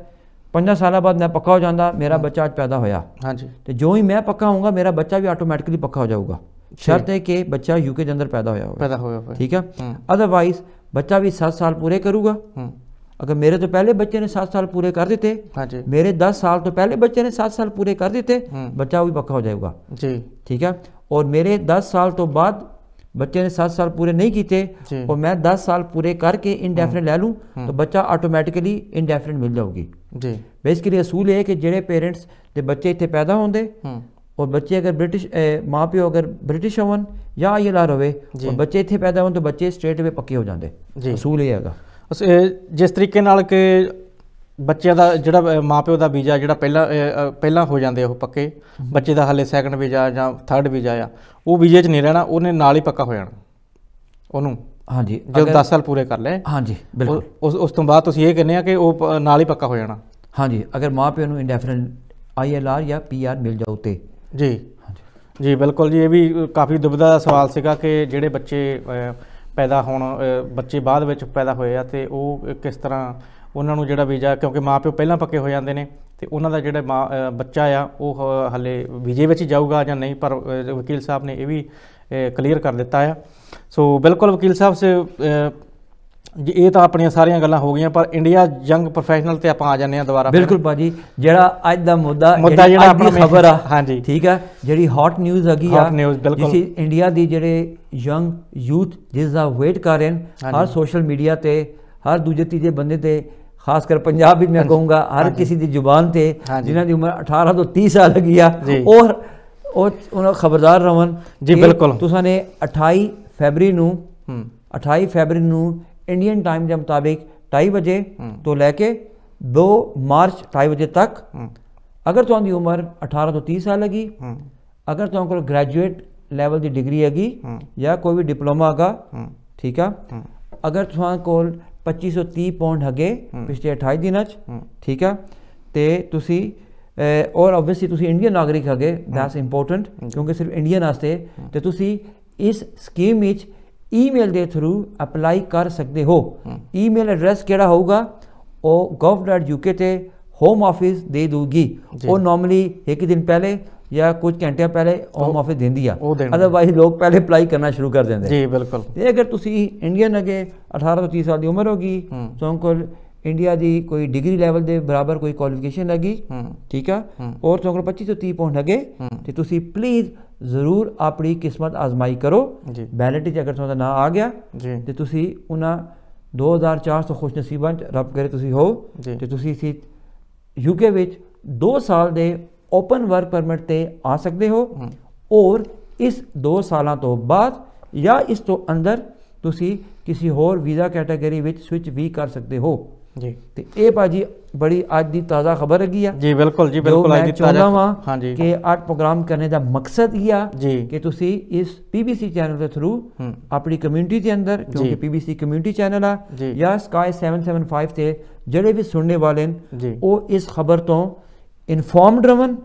पंद्रह साल बाद मैं पक्का हो जाता मेरा हाँ। बच्चा अच्छ पैदा होया हाँ जी तो जो ही मैं पक्का होऊंगा मेरा बच्चा भी ऑटोमेटिकली पक्का हो जाऊगा शर्त है कि बच्चा यूके के अंदर पैदा होया पैदा होया ठीक है अदरवाइज हम्म। बच्चा भी सात साल पूरे करूगा हम्म। अगर मेरे तो पहले बच्चे ने सात साल पूरे कर देते हाँ जी मेरे दस साल तो पहले बच्चे ने सात साल पूरे कर देते बच्चा भी पक्का हो जाएगा जी ठीक है और मेरे दस साल तो बाद ਬੱਚੇ ਨੇ 7 ਸਾਲ ਪੂਰੇ ਨਹੀਂ ਕੀਤੇ ਉਹ ਮੈਂ 10 ਸਾਲ ਪੂਰੇ ਕਰਕੇ ਇਨਡੈਫੀਨਿਟ ਲੈ ਲੂੰ ਤਾਂ ਬੱਚਾ ਆਟੋਮੈਟਿਕਲੀ ਇਨਡੈਫੀਨਿਟ ਮਿਲ ਜਾਊਗੀ ਜੀ ਬੇਸਿਕਲੀ ਅਸੂਲ ਇਹ ਹੈ ਕਿ ਜਿਹੜੇ ਪੇਰੈਂਟਸ ਦੇ ਬੱਚੇ ਇੱਥੇ ਪੈਦਾ ਹੁੰਦੇ ਔਰ ਬੱਚੇ ਅਗਰ ਬ੍ਰਿਟਿਸ਼ ਮਾਪਿਓ ਅਗਰ ਬ੍ਰਿਟਿਸ਼ ਹੋਣ ਜਾਂ ਆਈਐਲਆਰ ਹੋਵੇ ਔਰ ਬੱਚੇ ਇੱਥੇ ਪੈਦਾ ਹੋਣ ਤਾਂ ਬੱਚੇ ਸਟੇਟ ਵੇ ਪੱਕੇ ਹੋ ਜਾਂਦੇ ਅਸੂਲ ਇਹ ਹੈਗਾ ਜਿਸ ਤਰੀਕੇ ਨਾਲ ਕਿ ਬੱਚਿਆਂ ਦਾ ਜਿਹੜਾ ਮਾਪਿਓ ਦਾ ਵੀਜ਼ਾ ਜਿਹੜਾ ਪਹਿਲਾਂ ਪਹਿਲਾਂ ਹੋ ਜਾਂਦੇ ਉਹ ਪੱਕੇ ਬੱਚੇ ਦਾ ਹਲੇ ਸੈਕੰਡ ਵੀਜ਼ਾ ਜਾਂ ਥਰਡ ਵੀਜ਼ਾ ਆ ਉਹ ਵੀਜ਼ੇ 'ਚ ਨਹੀਂ ਰਹਿਣਾ ਉਹਨੇ ਨਾਲ ਹੀ ਪੱਕਾ ਹੋ ਜਾਣਾ ਉਹਨੂੰ ਹਾਂਜੀ ਜਦੋਂ 10 ਸਾਲ ਪੂਰੇ ਕਰ ਲਏ ਹਾਂਜੀ ਬਿਲਕੁਲ ਉਸ ਉਸ ਤੋਂ ਬਾਅਦ ਤੁਸੀਂ ਇਹ ਕਹਿੰਦੇ ਆ ਕਿ ਉਹ ਨਾਲ ਹੀ ਪੱਕਾ ਹੋ ਜਾਣਾ ਹਾਂਜੀ ਅਗਰ ਮਾਪਿਓ ਨੂੰ ਇੰਡੈਫੀਨਿਟ ਆਈਐਲਆਰ ਜਾਂ ਪੀਆਰ ਮਿਲ ਜਾਉ ਤੇ ਜੀ ਹਾਂਜੀ ਜੀ ਬਿਲਕੁਲ ਜੀ ਇਹ ਵੀ ਕਾਫੀ ਦੁਬਿਧਾ ਦਾ ਸਵਾਲ ਸੀਗਾ ਕਿ ਜਿਹੜੇ ਬੱਚੇ ਪੈਦਾ ਹੋਣ ਬੱਚੇ ਬਾਅਦ ਵਿੱਚ ਪੈਦਾ ਹੋਏ ਆ ਤੇ ਉਹ ਕਿਸ ਤਰ੍ਹਾਂ ਉਹਨਾਂ ਨੂੰ ਜਿਹੜਾ ਵੀਜ਼ਾ ਕਿਉਂਕਿ ਮਾਪਿਓ ਪਹਿਲਾਂ ਪੱਕੇ ਹੋ ਜਾਂਦੇ ਨੇ ਤੇ ਉਹਨਾਂ ਦਾ ਜਿਹੜਾ ਬੱਚਾ ਆ ਉਹ ਹਲੇ ਵੀਜ਼ੇ ਵਿੱਚ ਜਾਊਗਾ ਜਾਂ ਨਹੀਂ ਪਰ ਵਕੀਲ ਸਾਹਿਬ ਨੇ ਇਹ ਵੀ ਕਲੀਅਰ ਕਰ ਦਿੱਤਾ ਆ ਸੋ ਬਿਲਕੁਲ ਵਕੀਲ ਸਾਹਿਬ ਸੇ ਜੀ ਇਹ ਤਾਂ ਆਪਣੀਆਂ ਸਾਰੀਆਂ ਗੱਲਾਂ ਹੋ ਗਈਆਂ ਪਰ ਇੰਡੀਆ ਯੰਗ ਪ੍ਰੋਫੈਸ਼ਨਲ ਤੇ ਆਪਾਂ ਆ ਜਾਂਦੇ ਆ ਦੁਬਾਰਾ ਬਿਲਕੁਲ ਬਾਜੀ ਜਿਹੜਾ ਅੱਜ ਦਾ ਮੁੱਦਾ ਮੁੱਦਾ ਜਿਹੜਾ ਆਪਣੀ ਖਬਰ ਆ ਹਾਂਜੀ ਠੀਕ ਆ ਜਿਹੜੀ ਹੌਟ ਨਿਊਜ਼ ਹੈਗੀ ਆ ਹੌਟ ਨਿਊਜ਼ ਬਿਲਕੁਲ ਜੀ ਇੰਡੀਆ ਦੀ ਜਿਹੜੇ ਯੰਗ ਯੂਥ ਜਿਸ ਦਾ ਵੇਟ ਕਰ ਰਹੇ ਹਰ ਸੋਸ਼ਲ ਮੀਡੀਆ ਤੇ ਹਰ ਦੂਜੇ ਤੀਜੇ ਬੰਦੇ ਤੇ ਖਾਸ ਕਰ ਪੰਜਾਬ ਵਿੱਚ ਮੈਂ ਕਹੂੰਗਾ ਹਰ ਕਿਸੇ ਦੀ ਜ਼ੁਬਾਨ ਤੇ ਜਿਨ੍ਹਾਂ ਦੀ ਉਮਰ 18 ਤੋਂ 30 ਸਾਲ ਲੱਗੀ ਆ ਉਹ ਉਹ ਉਹਨਾਂ ਖਬਰਦਾਰ ਰਵਨ ਜੀ ਬਿਲਕੁਲ ਤੁਸੀਂ ਨੇ 28 ਫੈਬਰੀ ਨੂੰ 28 ਫੈਬਰੀ ਨੂੰ इंडियन टाइम के मुताबिक ढाई बजे तो लैके दो मार्च ढाई बजे तक हम्म। अगर तो उम्र अठारह तो तीस साल हम्म। तो हैगी अगर तुम तो ग्रेजुएट लैवल की डिग्री हैगी या कोई भी डिप्लोमा है हम्म। ठीक है अगर तुम तो कोल पच्ची सौ तीह पाउंड है पिछले अठाई दिन ठीक है तो तुम और ऑब्वियसली तुम इंडियन नागरिक है दैट्स इंपोर्टेंट क्योंकि सिर्फ इंडियन वास्ते तो इस स्कीम ਈਮੇਲ ਦੇ ਥਰੂ ਅਪਲਾਈ ਕਰ ਸਕਦੇ ਹੋ ਈਮੇਲ ਐਡਰੈਸ ਕਿਹੜਾ ਹੋਊਗਾ ਉਹ gov.uk ਤੇ ਹੋਮ ਆਫਿਸ ਦੇ ਦੂਗੀ ਉਹ ਨਾਰਮਲੀ ਇੱਕ ਦਿਨ ਪਹਿਲੇ ਜਾਂ ਕੁਝ ਘੰਟਿਆਂ ਪਹਿਲੇ ਹੋਮ ਆਫਿਸ ਦਿੰਦੀ ਆ ਅਦਰਵਾਈਜ਼ ਲੋਕ ਪਹਿਲੇ ਅਪਲਾਈ ਕਰਨਾ ਸ਼ੁਰੂ ਕਰ ਦਿੰਦੇ ਜੀ ਬਿਲਕੁਲ ਤੇ ਅਗਰ ਤੁਸੀਂ ਇੰਡੀਅਨ ਅਗੇ 18 ਤੋਂ 30 ਸਾਲ ਦੀ ਉਮਰ ਹੋਗੀ ਤੁਹਾਨੂੰ ਕੋਲ ਇੰਡੀਆ ਦੀ ਕੋਈ ਡਿਗਰੀ ਲੈਵਲ ਦੇ ਬਰਾਬਰ ਕੋਈ ਕੁਆਲੀਫਿਕੇਸ਼ਨ ਲੱਗੀ ਠੀਕ ਆ ਔਰ ਤੁਹਾਨੂੰ 25 ਤੋਂ 30 ਪੁਆਇੰਟ ਲੱਗੇ ਤੇ ਤੁਸੀਂ ਪਲੀਜ਼ ਜ਼ਰੂਰ ਆਪਣੀ ਕਿਸਮਤ ਆਜ਼ਮਾਈ ਕਰੋ ਬੈਲਟ ਜੇ ਅਗਰ ਤੁਹਾਡਾ ਨਾ ਆ ਗਿਆ ਤੇ ਤੁਸੀਂ ਉਹਨਾਂ 2400 ਖੁਸ਼ਨਸੀਬਾਂ ਰੱਬ ਕਰੇ ਤੁਸੀਂ ਹੋ ਤੇ ਤੁਸੀਂ ਸੀ ਯੂਕੇ ਵਿੱਚ 2 ਸਾਲ ਦੇ ਓਪਨ ਵਰਕ ਪਰਮਿਟ ਤੇ ਆ ਸਕਦੇ ਹੋ ਔਰ ਇਸ 2 ਸਾਲਾਂ ਤੋਂ ਬਾਅਦ ਜਾਂ ਇਸ ਤੋਂ ਅੰਦਰ ਤੁਸੀਂ ਕਿਸੇ ਹੋਰ ਵੀਜ਼ਾ ਕੈਟਾਗਰੀ ਵਿੱਚ ਸਵਿਚ ਵੀ ਕਰ ਸਕਦੇ ਹੋ ਜੀ ਤੇ ਇਹ ਭਾਜੀ ਬੜੀ ਅੱਜ ਦੀ ਤਾਜ਼ਾ ਖਬਰ ਹੈਗੀ ਆ ਜੀ ਬਿਲਕੁਲ ਜੀ ਬਿਲਕੁਲ ਅੱਜ ਦੀ ਤਾਜ਼ਾ ਹਾਂਜੀ ਕਿ ਆਰਟ ਪ੍ਰੋਗਰਾਮ ਕਰਨ ਦਾ ਮਕਸਦ ਇਹ ਆ ਕਿ ਤੁਸੀਂ ਇਸ ਪੀਬੀਸੀ ਚੈਨਲ ਦੇ ਥਰੂ ਆਪਣੀ ਕਮਿਊਨਿਟੀ ਦੇ ਅੰਦਰ ਕਿਉਂਕਿ ਪੀਬੀਸੀ ਕਮਿਊਨਿਟੀ ਚੈਨਲ ਆ ਜਾਂ ਸਕਾਈ 775 ਤੇ ਜਿਹੜੇ ਵੀ ਸੁਣਨੇ ਵਾਲੇ ਨੇ ਉਹ ਇਸ ਖਬਰ ਤੋਂ ਇਨਫੋਰਮਡ ਰਵਨ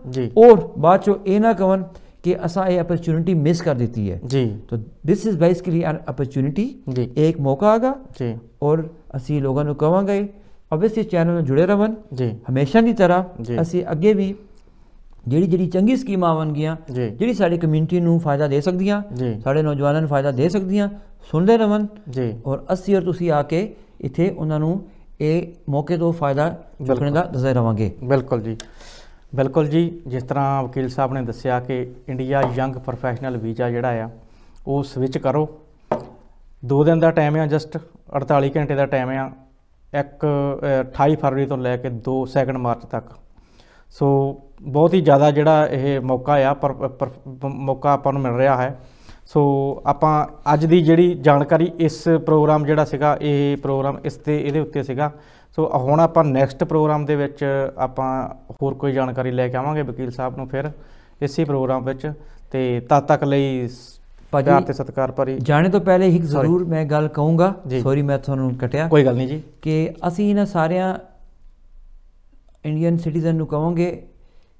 ਔਰ ਬਾਅਦ ਚੋ ਇਹ ਨਾ ਕਵਨ ਕਿ ਅਸਾਂ ਇਹ अपॉर्चुनिटी ਮਿਸ ਕਰ ਦਿੱਤੀ ਹੈ ਜੀ ਤਾਂ this is basically an opportunity ਇੱਕ ਮੌਕਾ ਆਗਾ ਜੀ ਔਰ ਅਸੀਂ ਲੋਕਾਂ ਨੂੰ ਕਹਾਂਗੇ ਆਬਵੀਅਸਲੀ ਚੈਨਲ ਨਾਲ ਜੁੜੇ ਰਹਿਣ ਜੀ ਹਮੇਸ਼ਾ ਦੀ ਤਰ੍ਹਾਂ ਅਸੀਂ ਅੱਗੇ ਵੀ ਜਿਹੜੀ ਜਿਹੜੀ ਚੰਗੀ ਸਕੀਮਾਂ ਆਉਣਗੀਆਂ ਜਿਹੜੀ ਸਾਡੀ ਕਮਿਊਨਿਟੀ ਨੂੰ ਫਾਇਦਾ ਦੇ ਸਕਦੀਆਂ ਸਾਡੇ ਨੌਜਵਾਨਾਂ ਨੂੰ ਫਾਇਦਾ ਦੇ ਸਕਦੀਆਂ ਸੁਣਦੇ ਰਹਿਣ ਜੀ ਔਰ ਅਸੀਂ ਔਰ ਤੁਸੀਂ ਆ ਕੇ ਇੱਥੇ ਉਹਨਾਂ ਨੂੰ ਇਹ ਮੌਕੇ ਤੋਂ ਫਾਇਦਾ ਚੁੱਕਣ ਦਾ ਦੱਸੇ ਰਵਾਂਗੇ ਬਿਲਕੁਲ ਜੀ ਬਿਲਕੁਲ ਜੀ ਜਿਸ ਤਰ੍ਹਾਂ ਵਕੀਲ ਸਾਹਿਬ ਨੇ ਦੱਸਿਆ ਕਿ ਇੰਡੀਆ ਯੰਗ ਪ੍ਰੋਫੈਸ਼ਨਲ ਵੀਜ਼ਾ ਜਿਹੜਾ ਆ ਉਹ ਸਵਿਚ ਕਰੋ 2 ਦਿਨ ਦਾ ਟਾਈਮ ਆ ਜਸਟ 48 ਘੰਟੇ ਦਾ ਟਾਈਮ ਆ ਇੱਕ 28 ਫਰਵਰੀ ਤੋਂ ਲੈ ਕੇ 2 ਸੈਕੰਡ ਮਾਰਚ ਤੱਕ ਸੋ ਬਹੁਤ ਹੀ ਜ਼ਿਆਦਾ ਜਿਹੜਾ ਇਹ ਮੌਕਾ ਆ ਪਰ ਮੌਕਾ ਆਪਾਂ ਨੂੰ ਮਿਲ ਰਿਹਾ ਹੈ ਸੋ ਆਪਾਂ ਅੱਜ ਦੀ ਜਿਹੜੀ ਜਾਣਕਾਰੀ ਇਸ ਪ੍ਰੋਗਰਾਮ ਜਿਹੜਾ ਸੀਗਾ ਇਹ ਪ੍ਰੋਗਰਾਮ ਇਸ ਤੇ ਇਹਦੇ ਉੱਤੇ ਸੀਗਾ ਸੋ ਹੁਣ ਆਪਾਂ ਨੈਕਸਟ ਪ੍ਰੋਗਰਾਮ ਦੇ ਵਿੱਚ ਆਪਾਂ ਹੋਰ ਕੋਈ ਜਾਣਕਾਰੀ ਲੈ ਕੇ ਆਵਾਂਗੇ ਵਕੀਲ ਸਾਹਿਬ ਨੂੰ ਫਿਰ ਇਸੇ ਪ੍ਰੋਗਰਾਮ ਵਿੱਚ ਤੇ ਤਦ ਤੱਕ ਲਈ ਪਿਆਰ ਤੇ ਸਤਿਕਾਰ ਭਰੀ ਜਾਣੇ ਤੋਂ ਪਹਿਲੇ ਇੱਕ ਜ਼ਰੂਰ ਮੈਂ ਗੱਲ ਕਹੂੰਗਾ ਸੌਰੀ ਮੈਂ ਤੁਹਾਨੂੰ ਕਟਿਆ ਕੋਈ ਗੱਲ ਨਹੀਂ ਜੀ ਕਿ ਅਸੀਂ ਇਹਨਾਂ ਸਾਰਿਆਂ ਇੰਡੀਅਨ ਸਿਟੀਜ਼ਨ ਨੂੰ ਕਹਾਂਗੇ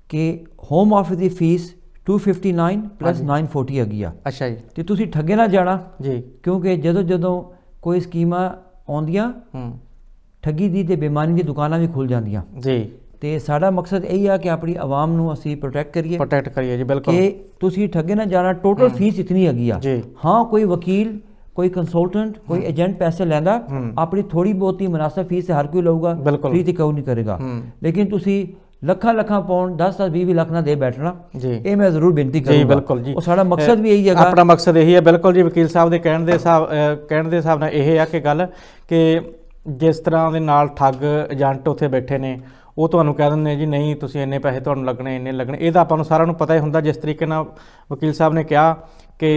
ਕਿ ਹੋਮ ਆਫਿਸ ਦੀ ਫੀਸ 259 ਪਲੱਸ 940 ਹੈਗੀ ਆ ਅੱਛਾ ਜੀ ਤੇ ਤੁਸੀਂ ਠੱਗੇ ਨਾ ਜਾਣਾ ਜੀ ਕਿਉਂਕਿ ਜਦੋਂ ਜਦੋਂ ਕੋਈ ਸਕੀਮਾਂ ਆਉਂਦੀਆਂ ਹੂੰ ਠੱਗੀ ਦੀ ਤੇ ਬੇਮਾਨੀ ਦੀ ਦੁਕਾਨਾਂ ਵੀ ਖੁੱਲ ਜਾਂਦੀਆਂ ਜੀ ਤੇ ਸਾਡਾ ਮਕਸਦ ਇਹ ਹੀ ਆ ਕਿ ਆਪਣੀ ਆਵਾਮ ਨੂੰ ਅਸੀਂ ਪ੍ਰੋਟੈਕਟ ਕਰੀਏ ਪ੍ਰੋਟੈਕਟ ਕਰੀਏ ਜੀ ਬਿਲਕੁਲ ਕਿ ਤੁਸੀਂ ਠੱਗੇ ਨਾ ਜਾਣਾ ਟੋਟਲ ਫੀਸ ਇਤਨੀ ਹੈਗੀ ਆ ਹਾਂ ਕੋਈ ਵਕੀਲ ਕੋਈ ਕੰਸਲਟੈਂਟ ਕੋਈ ਏਜੰਟ ਪੈਸੇ ਲੈਂਦਾ ਆਪਣੀ ਥੋੜੀ ਬਹੁਤੀ ਮناسب ਫੀਸ ਹਰ ਕੋਈ ਲਊਗਾ ਫੀਸ ਤੇ ਕੋਈ ਨਹੀਂ ਕਰੇਗਾ ਲੇਕਿਨ ਤੁਸੀਂ ਲੱਖਾਂ ਲੱਖਾਂ ਪਾਉਣ 10 10 20 ਲੱਖ ਨਾ ਦੇ ਬੈਠਣਾ ਇਹ ਮੈਂ ਜ਼ਰੂਰ ਬੇਨਤੀ ਕਰੂੰਗਾ ਜੀ ਬਿਲਕੁਲ ਜੀ ਉਹ ਸਾਡਾ ਮਕਸਦ ਵੀ ਇਹੀ ਹੈਗਾ ਆਪਣਾ ਮਕਸਦ ਇਹੀ ਹੈ ਬਿਲਕੁਲ ਜੀ ਵਕੀਲ ਸਾਹਿਬ ਦੇ ਕਹਿਣ ਦੇ ਹਿਸਾਬ ਕਹਿਣ ਦੇ ਹਿਸਾਬ ਨਾਲ ਇਹ ਆ ਕਿ ਗੱਲ ਕਿ ਜਿਸ ਤਰ੍ਹਾਂ ਦੇ ਨਾਲ ਠੱਗ ਏਜੰਟ ਉੱਥੇ ਬੈਠੇ ਨੇ ਉਹ ਤੁਹਾਨੂੰ ਕਹਿ ਦਿੰਦੇ ਜੀ ਨਹੀਂ ਤੁਸੀਂ ਇੰਨੇ ਪੈਸੇ ਤੁਹਾਨੂੰ ਲੱਗਣੇ ਇੰਨੇ ਲੱਗਣੇ ਇਹ ਤਾਂ ਆਪਾਂ ਨੂੰ ਸਾਰਿਆਂ ਨੂੰ ਪਤਾ ਹੀ ਹੁੰਦਾ ਜਿਸ ਤਰੀਕੇ ਨਾਲ ਵਕੀਲ ਸਾਹਿਬ ਨੇ ਕਿਹਾ ਕਿ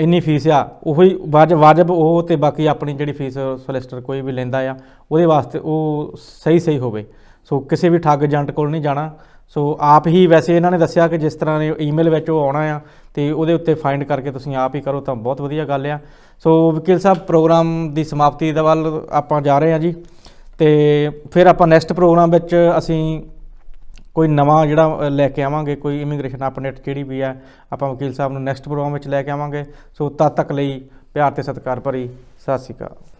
ਇੰਨੀ ਫੀਸ ਆ ਉਹੀ ਵਾਜਬ ਉਹ ਤੇ ਬਾਕੀ ਆਪਣੀ ਜਿਹੜੀ ਫੀਸ ਸੋਲਿਸਟਰ ਕੋਈ ਵੀ ਲੈਂਦਾ ਆ ਉਹਦੇ ਵਾਸਤੇ ਉਹ ਸਹੀ ਸਹੀ ਹੋਵੇ ਸੋ ਕਿਸੇ ਵੀ ਠੱਗ ਏਜੰਟ ਕੋਲ ਨਹੀਂ ਜਾਣਾ ਸੋ ਆਪ ਹੀ ਵੈਸੇ ਇਹਨਾਂ ਨੇ ਦੱਸਿਆ ਕਿ ਜਿਸ ਤਰ੍ਹਾਂ ਨੇ ਈਮੇਲ ਵਿੱਚ ਉਹ ਆਉਣਾ ਆ ਤੇ ਉਹਦੇ ਉੱਤੇ ਫਾਈਂਡ ਕਰਕੇ ਤੁਸੀਂ ਆਪ ਹੀ ਕਰੋ ਤਾਂ ਬਹੁਤ ਵਧੀਆ ਗੱਲ ਆ ਸੋ ਵਕੀਲ ਸਾਹਿਬ ਪ੍ਰੋਗਰਾਮ ਦੀ ਸਮਾਪਤੀ ਦੇ ਵੱਲ ਆਪਾਂ ਜਾ ਰਹੇ ਆ ਜੀ ਤੇ ਫਿਰ ਆਪਾਂ ਨੈਕਸਟ ਪ੍ਰੋਗਰਾਮ ਵਿੱਚ ਅਸੀਂ ਕੋਈ ਨਵਾਂ ਜਿਹੜਾ ਲੈ ਕੇ ਆਵਾਂਗੇ ਕੋਈ ਇਮੀਗ੍ਰੇਸ਼ਨ ਅਪਡੇਟ ਜਿਹੜੀ ਵੀ ਹੈ ਆਪਾਂ ਵਕੀਲ ਸਾਹਿਬ ਨੂੰ ਨੈਕਸਟ ਪ੍ਰੋਗਰਾਮ ਵਿੱਚ ਲੈ ਕੇ ਆਵਾਂਗੇ ਸੋ ਤਦ ਤੱਕ ਲਈ ਪਿਆਰ ਤੇ ਸਤਿਕਾਰ ਭਰੀ ਸਤਿ ਸ਼੍ਰੀ ਅਕਾਲ